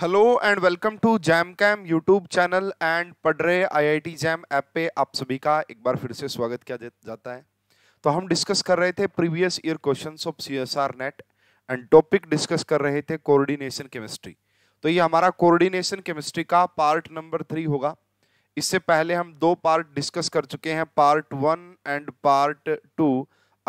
Hello and welcome to JAM cam YouTube channel and पडरे टी JAM app पे आप सभी का एक बार फिर से स्वागत किया जाता है तो हम डिस्कस कर रहे थे previous year questions of CSIR NET and topic discuss कर रहे थे कोऑर्डिनेशन केमिस्ट्री तो ये हमारा कोऑर्डिनेशन केमिस्ट्री का पार्ट नंबर थ्री होगा इससे पहले हम दो पार्ट डिस्कस कर चुके हैं part one and part two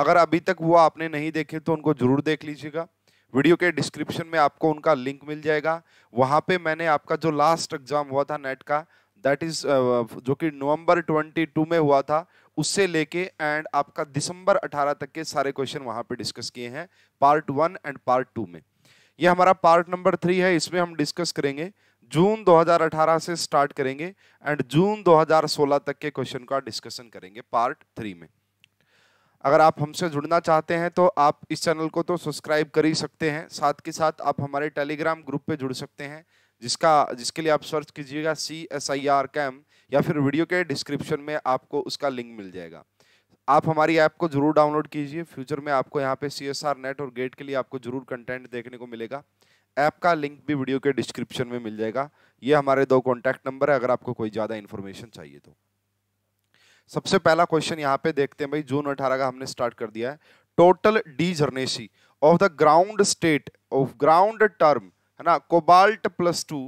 अगर अभी तक वो आपने नहीं देखे तो उनको जरूर देख लीजिएगा वीडियो के डिस्क्रिप्शन में आपको उनका लिंक मिल जाएगा वहाँ पे मैंने आपका जो लास्ट एग्जाम हुआ था नेट का दैट इज जो कि नवंबर 22 में हुआ था उससे लेके एंड आपका दिसंबर 18 तक के सारे क्वेश्चन वहाँ पे डिस्कस किए हैं part one and part two में ये हमारा पार्ट नंबर थ्री है इसमें हम डिस्कस करेंगे जून 2018 से स्टार्ट करेंगे एंड जून 2016 तक के क्वेश्चन का डिस्कशन करेंगे पार्ट थ्री में अगर आप हमसे जुड़ना चाहते हैं तो आप इस चैनल को तो सब्सक्राइब कर ही सकते हैं साथ के साथ आप हमारे टेलीग्राम ग्रुप पे जुड़ सकते हैं जिसका जिसके लिए आप सर्च कीजिएगा C S I R cam या फिर वीडियो के डिस्क्रिप्शन में आपको उसका लिंक मिल जाएगा आप हमारी ऐप को जरूर डाउनलोड कीजिए फ्यूचर में आपको यहाँ पे सी एस आर नेट और गेट के लिए आपको जरूर कंटेंट देखने को मिलेगा ऐप का लिंक भी वीडियो के डिस्क्रिप्शन में मिल जाएगा ये हमारे दो कॉन्टैक्ट नंबर है अगर आपको कोई ज़्यादा इन्फॉर्मेशन चाहिए तो सबसे पहला क्वेश्चन यहाँ पे देखते हैं भाई जून अठारह का हमने स्टार्ट कर दिया है total degeneracy of the ground state of ground term है ना कोबाल्ट प्लस टू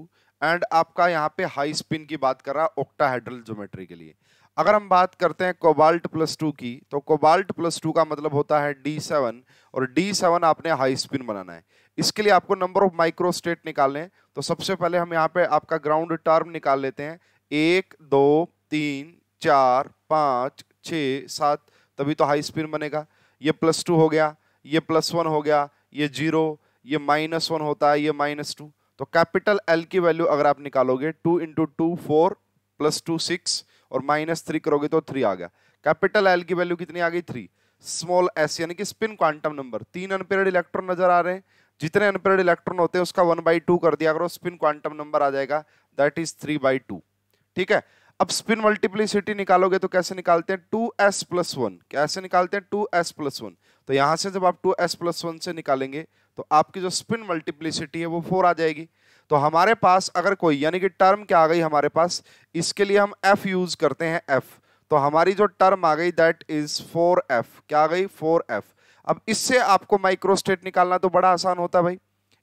एंड आपका यहाँ पे हाई स्पिन की बात कर रहा है ऑक्टाहेड्रल ज्योमेट्री के लिए अगर हम बात करते हैं कोबाल्ट प्लस टू की तो कोबाल्ट प्लस टू का मतलब होता है डी सेवन और डी सेवन आपने हाई स्पिन बनाना है इसके लिए आपको नंबर ऑफ माइक्रो स्टेट निकालने तो सबसे पहले हम यहाँ पे आपका ग्राउंड टर्म निकाल लेते हैं एक दो तीन चार पाँच छ सात तभी तो हाई स्पिन बनेगा ये प्लस टू हो गया ये प्लस वन हो गया ये जीरो ये माइनस वन होता है ये माइनस टू तो कैपिटल एल की वैल्यू अगर आप निकालोगे two into two four plus two six और माइनस थ्री करोगे तो थ्री आ गया कैपिटल एल की वैल्यू कितनी आ गई थ्री स्मॉल एस यानी कि स्पिन क्वांटम नंबर तीन अनपेयर्ड इलेक्ट्रॉन नजर आ रहे हैं जितने अनपेयर्ड इलेक्ट्रॉन होते हैं उसका वन बाई टू कर दिया करो स्पिन क्वांटम नंबर आ जाएगा that is three by two ठीक है अब स्पिन मल्टीप्लिसिटी निकालोगे तो कैसे निकालते हैं टू एस प्लस वन कैसे निकालते हैं टू एस प्लस वन तो यहाँ से जब आप टू एस प्लस वन से निकालेंगे तो आपकी जो स्पिन मल्टीप्लिसिटी है वो फोर आ जाएगी तो हमारे पास अगर कोई यानी कि टर्म क्या आ गई हमारे पास इसके लिए हम एफ यूज करते हैं एफ तो हमारी जो टर्म आ गई दैट इज फोर एफ क्या आ गई फोर एफ अब इससे आपको माइक्रोस्टेट निकालना तो बड़ा आसान होता है भाई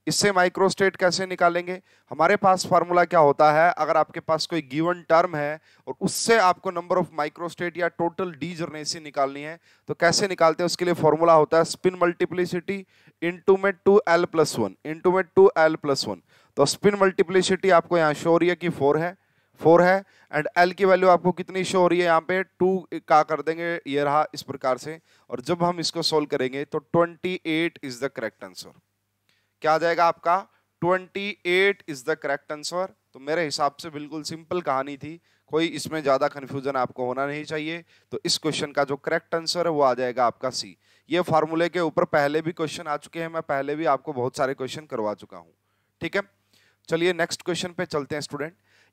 इससे माइक्रोस्टेट कैसे निकालेंगे हमारे पास फार्मूला क्या होता है अगर आपके पास कोई गिवन टर्म है और उससे आपको नंबर ऑफ माइक्रोस्टेट या टोटल डी जर्नेसी निकालनी है तो कैसे निकालते हैं उसके लिए फॉर्मूला होता है स्पिन मल्टीप्लिसिटी इंटू में two L plus one into में टू एल प्लस वन तो स्पिन मल्टीप्लिसिटी आपको यहाँ शो हो रही है कि फोर है फोर है एंड एल की वैल्यू आपको कितनी शो हो रही है यहाँ पे टू का कर देंगे ये रहा इस प्रकार से और जब हम इसको सोल्व करेंगे तो twenty eight is the correct answer क्या आ जाएगा आपका 28 इज द करेक्ट आंसर तो मेरे हिसाब से बिल्कुल सिंपल कहानी थी कोई इसमें ज़्यादा कन्फ्यूजन आपको होना नहीं चाहिए तो इस क्वेश्चन का जो करेक्ट आंसर है वो आ जाएगा आपका सी ये फार्मूले के ऊपर पहले भी क्वेश्चन आ चुके हैं मैं पहले भी आपको बहुत सारे क्वेश्चन करवा चुका हूँ ठीक है चलिए नेक्स्ट क्वेश्चन पे चलते हैं स्टूडेंट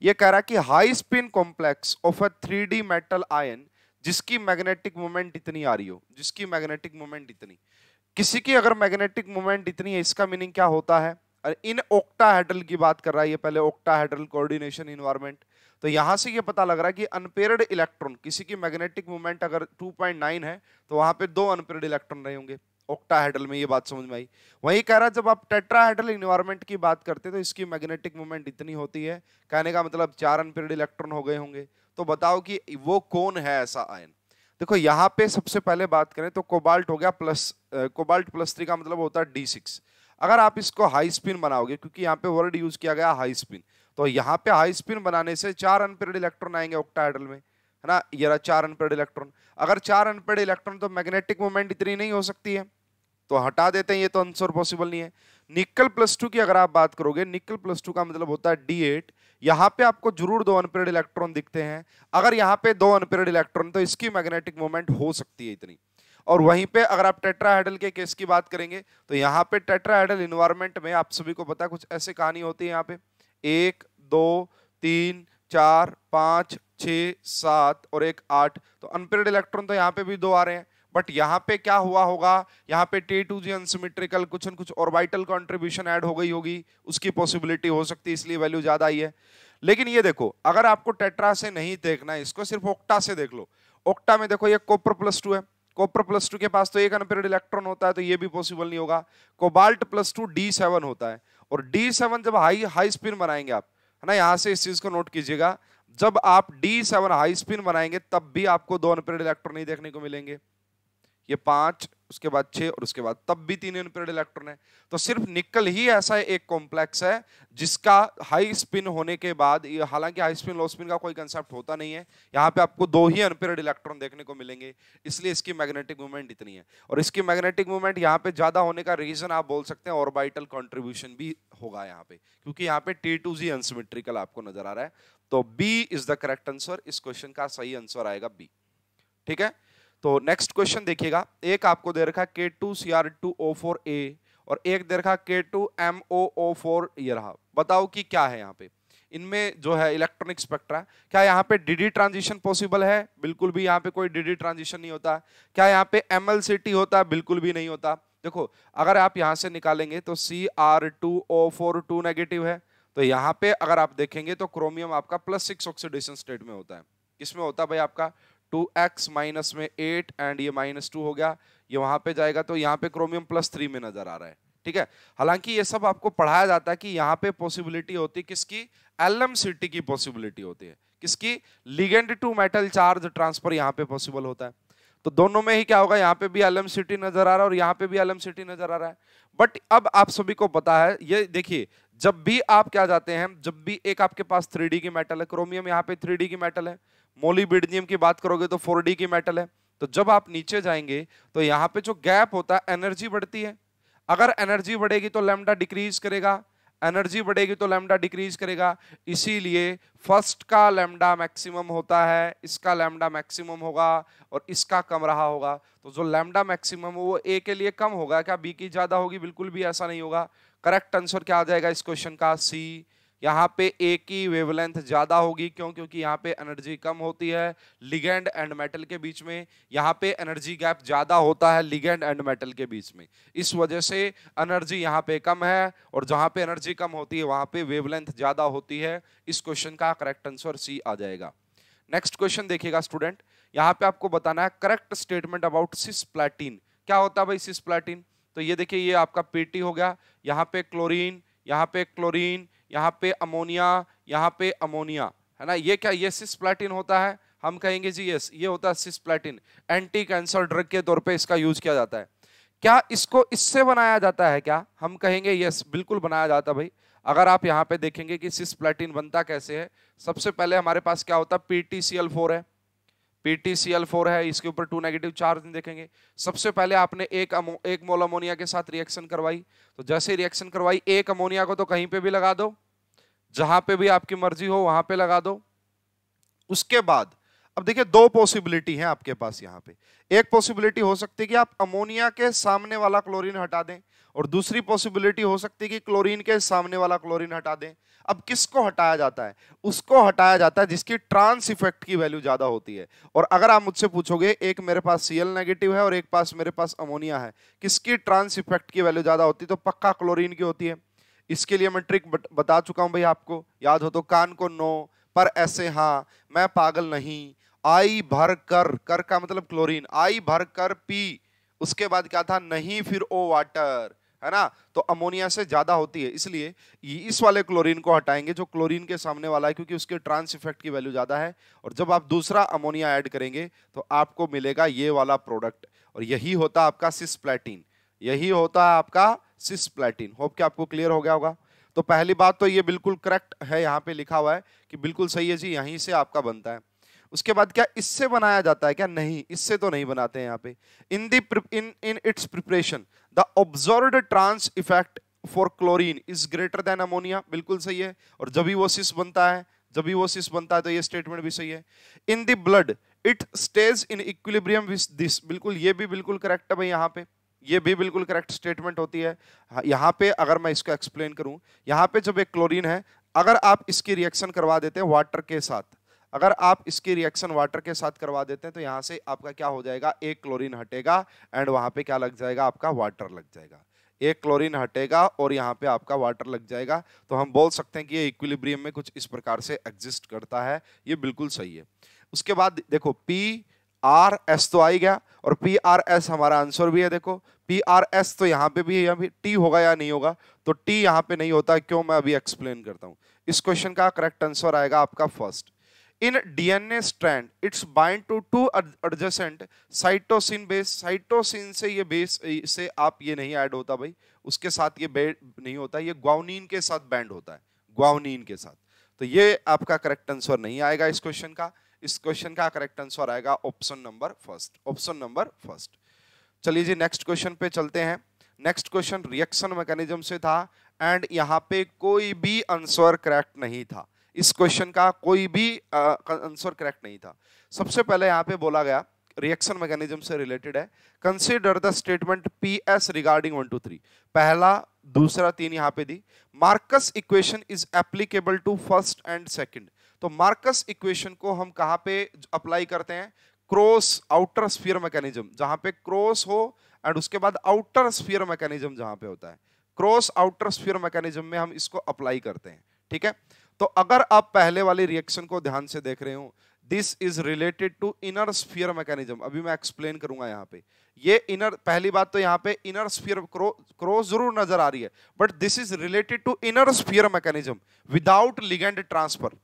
ये कह रहा कि high spin complex of a three metal ion जिसकी मैग्नेटिक मोमेंट इतनी आ रही हो जिसकी मैग्नेटिक मोमेंट इतनी किसी की अगर मैग्नेटिक मोमेंट इतनी है इसका मीनिंग क्या होता है और इन ओक्टाहेड्रल की बात कर रहा है ये पहले हेड्रल कोऑर्डिनेशन इन्वायरमेंट तो यहाँ से ये पता लग रहा है कि अनपेयर्ड इलेक्ट्रॉन किसी की मैग्नेटिक मोमेंट अगर 2.9 है तो वहाँ पे दो अनपेयर्ड इलेक्ट्रॉन रहे होंगे हेडल में ये बात समझ में आई वही कह रहा जब आप टेट्राहेड्रल इन्वायरमेंट की बात करते हैं तो इसकी मैग्नेटिक मोमेंट इतनी होती है कहने का मतलब चार अनपेयर्ड इलेक्ट्रॉन हो गए होंगे तो बताओ कि वो कौन है ऐसा आयन देखो यहाँ पे सबसे पहले बात करें तो कोबाल्ट हो गया प्लस कोबाल्ट प्लस थ्री का मतलब होता है डी सिक्स अगर आप इसको हाई स्पिन बनाओगे क्योंकि यहाँ पे वर्ड यूज किया गया हाई स्पिन तो यहाँ पे हाई स्पिन बनाने से चार अनपेड इलेक्ट्रॉन आएंगे ओक्टाइडल में है ना ये रहा चार अनपेड इलेक्ट्रॉन अगर चार अनपेड इलेक्ट्रॉन तो मैग्नेटिक मोमेंट इतनी नहीं हो सकती है तो हटा देते हैं ये तो आंसर पॉसिबल नहीं है निकल प्लस टू की अगर आप बात करोगे निकल प्लस टू का मतलब होता है डी एट यहां पे आपको जरूर दो अनपेड इलेक्ट्रॉन दिखते हैं अगर यहाँ पे दो अनपेड इलेक्ट्रॉन तो इसकी मैग्नेटिक मोमेंट हो सकती है इतनी और वहीं पे अगर आप टेट्राहेडल के केस की बात करेंगे तो यहाँ पे टेट्राहेडल इन्वायरमेंट में आप सभी को पता है कुछ ऐसे कहानी होती है यहाँ पे एक दो तीन चार पांच छ सात और एक आठ तो अनपेड इलेक्ट्रॉन तो यहाँ पे भी दो आ रहे हैं बट यहाँ पे क्या हुआ होगा यहाँ पे टे टू जी अनसिमेट्रिकल कुछ न कुछ ऑर्बिटल कंट्रीब्यूशन ऐड हो गई होगी उसकी पॉसिबिलिटी हो सकती है इसलिए वैल्यू ज़्यादा आई है लेकिन ये देखो अगर आपको टेट्रा से नहीं देखना है इसको सिर्फ ओक्टा से देख लो ओक्टा में देखो ये कोपर प्लस टू है कॉपर प्लस टू के पास तो एक अनपेड इलेक्ट्रॉन होता है तो ये भी पॉसिबल नहीं होगा cobalt plus two D seven होता है और डी सेवन जब हाई हाई स्पिन बनाएंगे आप है ना यहाँ से इस चीज़ को नोट कीजिएगा जब आप डी सेवन हाई स्पिन बनाएंगे तब भी आपको दो अनपेड इलेक्ट्रॉन नहीं देखने को मिलेंगे ये पांच उसके बाद छह और उसके बाद तब भी तीन अनपेड इलेक्ट्रॉन है तो सिर्फ निकल ही ऐसा एक कॉम्प्लेक्स है जिसका हाई स्पिन होने के बाद हालांकि हाई स्पिन लो स्पिन का कोई कंसेप्ट होता नहीं है यहाँ पे आपको दो ही अनपेड इलेक्ट्रॉन देखने को मिलेंगे इसलिए इसकी मैग्नेटिक मूवमेंट इतनी है और इसकी मैग्नेटिक मूवमेंट यहाँ पे ज़्यादा होने का रीजन आप बोल सकते हैं ऑर्बाइटल कॉन्ट्रीब्यूशन भी होगा यहाँ पे क्योंकि यहाँ पे टी टू जी अनसिमेट्रिकल आपको नजर आ रहा है तो B is the correct answer इस क्वेश्चन का सही आंसर आएगा बी ठीक है तो नेक्स्ट क्वेश्चन देखिएगा एक आपको दे रखा K two C R two O four A और एक दे रखा K two M O O four ये रहा बताओ कि क्या है यहाँ पे इनमें जो है इलेक्ट्रॉनिक स्पेक्ट्रा क्या यहाँ पे डीडी ट्रांजिशन पॉसिबल है बिल्कुल भी यहाँ पे कोई डीडी ट्रांजिशन नहीं होता क्या यहाँ पे एम एल सी टी होता है बिल्कुल भी नहीं होता देखो अगर आप यहाँ से निकालेंगे तो C R two O four two negative है तो यहाँ पे अगर आप देखेंगे तो क्रोमियम आपका प्लस सिक्स ऑक्सीडेशन स्टेट में होता है किसमें होता है भाई आपका टू एक्स माइनस में एट एंड ये माइनस टू हो गया ये वहां पे जाएगा तो यहाँ पे क्रोमियम प्लस थ्री में नजर आ रहा है ठीक है हालांकि ये सब आपको पढ़ाया जाता है कि यहाँ पे पॉसिबिलिटी होती है किसकी एलम सिटी की पॉसिबिलिटी होती है किसकी ligand to metal charge transfer यहाँ पे पॉसिबल होता है तो दोनों में ही क्या होगा यहाँ पे भी एलम सिटी नजर आ रहा है और यहाँ पे भी एलम सिटी नजर आ रहा है बट अब आप सभी को पता है ये देखिए जब भी आप क्या जाते हैं जब भी एक आपके पास थ्री की मेटल है क्रोमियम यहाँ पे थ्री की मेटल है मोलीबिडनियम की बात करोगे तो फोर डी की मेटल है तो जब आप नीचे जाएंगे तो यहाँ पे जो गैप होता है एनर्जी बढ़ती है अगर एनर्जी बढ़ेगी तो लेमडा डिक्रीज करेगा एनर्जी बढ़ेगी तो लेमडा डिक्रीज करेगा इसीलिए फर्स्ट का लेमडा मैक्सिमम होता है इसका लेमडा मैक्सिमम होगा और इसका कम रहा होगा तो जो लेमडा मैक्सिमम वो ए के लिए कम होगा क्या बी की ज़्यादा होगी बिल्कुल भी ऐसा नहीं होगा करेक्ट आंसर क्या आ जाएगा इस क्वेश्चन का सी यहाँ पे एक की वेवलेंथ ज़्यादा होगी क्यों क्योंकि यहाँ पे एनर्जी कम होती है लिगेंड एंड मेटल के बीच में यहाँ पे एनर्जी गैप ज़्यादा होता है लिगेंड एंड मेटल के बीच में इस वजह से एनर्जी यहाँ पे कम है और जहाँ पे एनर्जी कम होती है वहाँ पे वेवलेंथ ज़्यादा होती है इस क्वेश्चन का करेक्ट आंसर सी आ जाएगा नेक्स्ट क्वेश्चन देखिएगा स्टूडेंट यहाँ पे आपको बताना है correct statement about cisplatin क्या होता है भाई सिस प्लेटिन तो ये देखिए ये आपका पीटी हो गया यहाँ पे क्लोरीन यहाँ पे क्लोरीन यहाँ पे अमोनिया यहाँ पे अमोनिया है ना ये क्या ये प्लेटिन होता है हम कहेंगे जी यस ये होता है cisplatin anti cancer drug के तौर पे इसका यूज किया जाता है क्या इसको इससे बनाया जाता है क्या हम कहेंगे यस बिल्कुल बनाया जाता भाई अगर आप यहाँ पे देखेंगे कि सिस प्लेटिन बनता कैसे है सबसे पहले हमारे पास क्या होता है पी है PTCl4 है इसके ऊपर टू नेगेटिव चार्ज देखेंगे सबसे पहले आपने एक अमो, एक मोल अमोनिया के साथ रिएक्शन करवाई तो जैसे रिएक्शन करवाई एक अमोनिया को तो कहीं पे भी लगा दो जहां पे भी आपकी मर्जी हो वहां पे लगा दो उसके बाद अब देखिए दो पॉसिबिलिटी है आपके पास यहाँ पे एक पॉसिबिलिटी हो सकती है कि आप अमोनिया के सामने वाला क्लोरिन हटा दें और दूसरी पॉसिबिलिटी हो सकती है कि क्लोरीन के सामने वाला क्लोरिन हटा दें अब किसको हटाया जाता है उसको हटाया जाता है जिसकी ट्रांस इफेक्ट की वैल्यू ज़्यादा होती है और अगर आप मुझसे पूछोगे एक मेरे पास सीएल नेगेटिव है और एक पास मेरे पास अमोनिया है किसकी ट्रांस इफेक्ट की वैल्यू ज़्यादा होती है तो पक्का क्लोरीन की होती है इसके लिए मैं ट्रिक बता चुका हूं भाई आपको याद हो तो कान को नो पर ऐसे हाँ मैं पागल नहीं आई भर कर कर का मतलब क्लोरीन आई भर कर पी उसके बाद क्या था नहीं फिर ओ वाटर है ना तो अमोनिया से ज़्यादा होती है इसलिए इस वाले क्लोरीन को हटाएंगे जो क्लोरीन के सामने वाला है क्योंकि उसके ट्रांस इफेक्ट की वैल्यू ज़्यादा है और जब आप दूसरा अमोनिया ऐड करेंगे तो आपको मिलेगा ये वाला प्रोडक्ट और यही होता आपका प्लेटिन यही होता है आपका प्लेटिन होप कि आपको क्लियर हो गया होगा तो पहली बात तो ये बिल्कुल करेक्ट है यहाँ पे लिखा हुआ है कि बिल्कुल सही है जी यहीं से आपका बनता है उसके बाद क्या इससे बनाया जाता है क्या नहीं इससे तो नहीं बनाते हैं यहाँ पे in the in in its preparation the observe trans effect for chlorine is greater than ammonia बिल्कुल सही है और जब भी वो सिस बनता है जब भी वो सिस बनता है तो ये स्टेटमेंट भी सही है in the blood it stage in equilibrium with this बिल्कुल ये भी बिल्कुल करेक्ट है भाई यहाँ पे ये भी बिल्कुल करेक्ट स्टेटमेंट होती है हाँ, यहाँ पे अगर मैं इसको एक्सप्लेन करूँ यहाँ पे जब एक क्लोरीन है अगर आप इसकी रिएक्शन करवा देते हैं वाटर के साथ अगर आप इसकी रिएक्शन वाटर के साथ करवा देते हैं तो यहाँ से आपका क्या हो जाएगा एक क्लोरीन हटेगा एंड वहाँ पे क्या लग जाएगा आपका वाटर लग जाएगा एक क्लोरीन हटेगा और यहाँ पे आपका वाटर लग जाएगा तो हम बोल सकते हैं कि ये इक्विलिब्रियम में कुछ इस प्रकार से एग्जिस्ट करता है ये बिल्कुल सही है उसके बाद देखो पी आर एस तो आ ही गया और पी आर एस हमारा आंसर भी है देखो पी आर एस तो यहाँ पे भी है यहाँ टी होगा या नहीं होगा तो टी यहाँ पे नहीं होता क्यों मैं अभी एक्सप्लेन करता हूँ इस क्वेश्चन का करेक्ट आंसर आएगा आपका first in DNA strand its bind to two adjacent cytosine base cytosine से ये बेस से आप ये नहीं ऐड होता भाई उसके साथ ये बेड नहीं होता ये ग्वाउनिन के साथ बैंड होता है ग्वाउनिन के साथ तो ये आपका करेक्ट आंसर नहीं आएगा इस क्वेश्चन का इस क्वेश्चन का करेक्ट आंसर आएगा option number first option number first चलिए जी नेक्स्ट क्वेश्चन पे चलते हैं नेक्स्ट क्वेश्चन रिएक्शन मैकेनिज्म से था एंड यहाँ पे कोई भी आंसर करेक्ट नहीं था इस क्वेश्चन का कोई भी आंसर करेक्ट नहीं था सबसे पहले यहाँ पे बोला गया रिएक्शन मैकेनिज्म से रिलेटेड है consider the statement P S regarding one two three पहला दूसरा तीन यहाँ पे the Marcus equation is applicable to first and second तो मार्कस इक्वेशन को हम कहाँ पे अप्लाई करते हैं क्रॉस आउटर स्फीयर मैकेनिज्म जहाँ पे क्रॉस हो एंड उसके बाद आउटर स्फीयर मैकेनिज्म जहाँ पे होता है क्रॉस आउटर स्फीयर मैकेनिज्म में हम इसको अप्लाई करते हैं ठीक है तो अगर आप पहले वाले रिएक्शन को ध्यान से देख रहे हो this is related to inner sphere mechanism अभी मैं एक्सप्लेन करूंगा यहाँ पे ये इनर पहली बात तो यहाँ पे इनर स्फियर क्रो जरूर नजर आ रही है but this is related to inner sphere mechanism without ligand transfer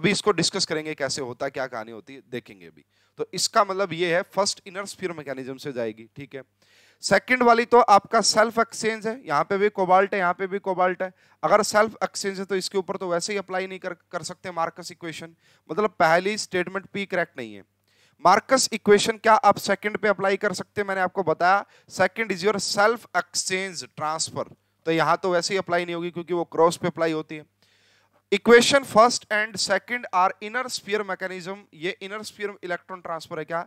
अभी इसको डिस्कस करेंगे कैसे होता है क्या कहानी होती है देखेंगे अभी तो इसका मतलब ये है फर्स्ट इनर स्फियर मैकेनिज्म से जाएगी ठीक है सेकंड वाली तो आपका सेल्फ एक्सचेंज है यहाँ पे भी कोबाल्ट है यहाँ पे भी कोबाल्ट है अगर सेल्फ एक्सचेंज है तो इसके ऊपर तो वैसे ही अप्लाई नहीं कर कर सकते मार्कस इक्वेशन मतलब पहली स्टेटमेंट पी करेक्ट नहीं है मार्कस इक्वेशन क्या आप सेकंड पे अप्लाई कर सकते हैं मैंने आपको बताया second is your self exchange transfer तो यहाँ तो वैसे ही अप्लाई नहीं होगी क्योंकि वो क्रॉस पे अप्लाई होती है equation first and second are inner sphere mechanism ये इनर स्पीयर इलेक्ट्रॉन ट्रांसफर है क्या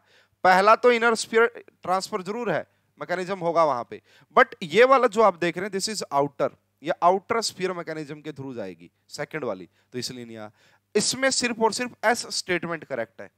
पहला तो इनर स्पीयर ट्रांसफर जरूर है मैकेनिज्म होगा वहां पे बट ये वाला जो आप देख रहे हैं दिस इज आउटर या आउटर स्पीयर मैकेनिज्म के थ्रू जाएगी सेकंड वाली तो इसलिए नहीं इसमें सिर्फ और सिर्फ एस स्टेटमेंट करेक्ट है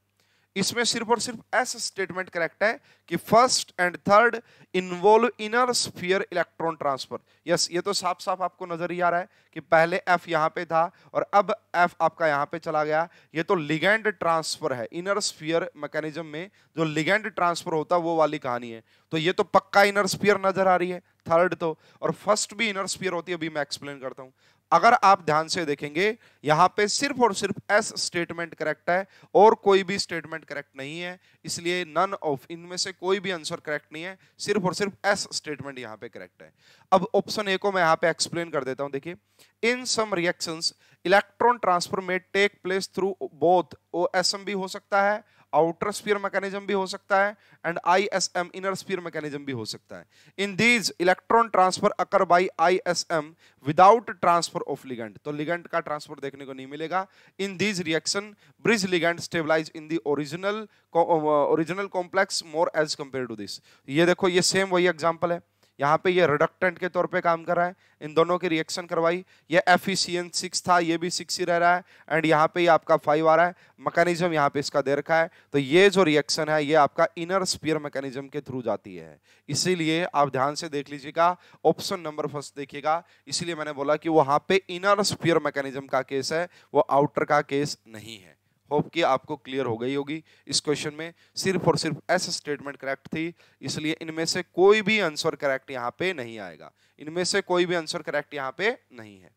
इसमें सिर्फ और सिर्फ ऐसा स्टेटमेंट करेक्ट है कि first and third involve inner sphere electron transfer yes ये तो साफ साफ आपको नजर ही आ रहा है कि पहले एफ यहां पे था और अब एफ आपका यहां पे चला गया ये तो लिगेंड ट्रांसफर है इनर स्फीयर मैकेनिज्म में जो लिगेंड ट्रांसफर होता है वो वाली कहानी है तो ये तो पक्का इनर स्फीयर नजर आ रही है थर्ड तो और फर्स्ट भी इनर स्फीयर होती है अभी मैं एक्सप्लेन करता हूँ अगर आप ध्यान से देखेंगे यहां पे सिर्फ और सिर्फ एस स्टेटमेंट करेक्ट है और कोई भी स्टेटमेंट करेक्ट नहीं है इसलिए नन ऑफ इनमें से कोई भी आंसर करेक्ट नहीं है सिर्फ और सिर्फ एस स्टेटमेंट यहाँ पे करेक्ट है अब ऑप्शन ए को मैं यहाँ पे एक्सप्लेन कर देता हूँ देखिए in some reactions electron transfer में take place through both O S M भी हो सकता है आउटर स्पीयर मैकेनिज्म भी हो सकता है and I S M inner sphere mechanism भी हो सकता है in these electron transfer occur by I S M without transfer of ligand तो लिगेंट का ट्रांसफर देखने को नहीं मिलेगा in these reaction bridge ligand stabilize in the original original complex more as compare to this ये देखो ये same वही एग्जाम्पल है यहाँ पे ये रिडक्टेंट के तौर पे काम कर रहा है इन दोनों की रिएक्शन करवाई ये एफिशियन सिक्स था ये भी सिक्स ही रह रहा है एंड यहाँ पे ये आपका फाइव आ रहा है मैकेनिज्म यहाँ पे इसका दे रखा है तो ये जो रिएक्शन है ये आपका इनर स्पीयर मैकेनिज्म के थ्रू जाती है इसीलिए आप ध्यान से देख लीजिएगा ऑप्शन नंबर फर्स्ट देखिएगा इसीलिए मैंने बोला कि वहाँ पे इनर स्पीयर मैकेनिज्म का केस है वो आउटर का केस नहीं है होप कि आपको क्लियर हो गई होगी इस क्वेश्चन में सिर्फ और सिर्फ एस स्टेटमेंट करेक्ट थी इसलिए इनमें से कोई भी आंसर करेक्ट यहाँ पे नहीं आएगा इनमें से कोई भी आंसर करेक्ट यहाँ पे नहीं है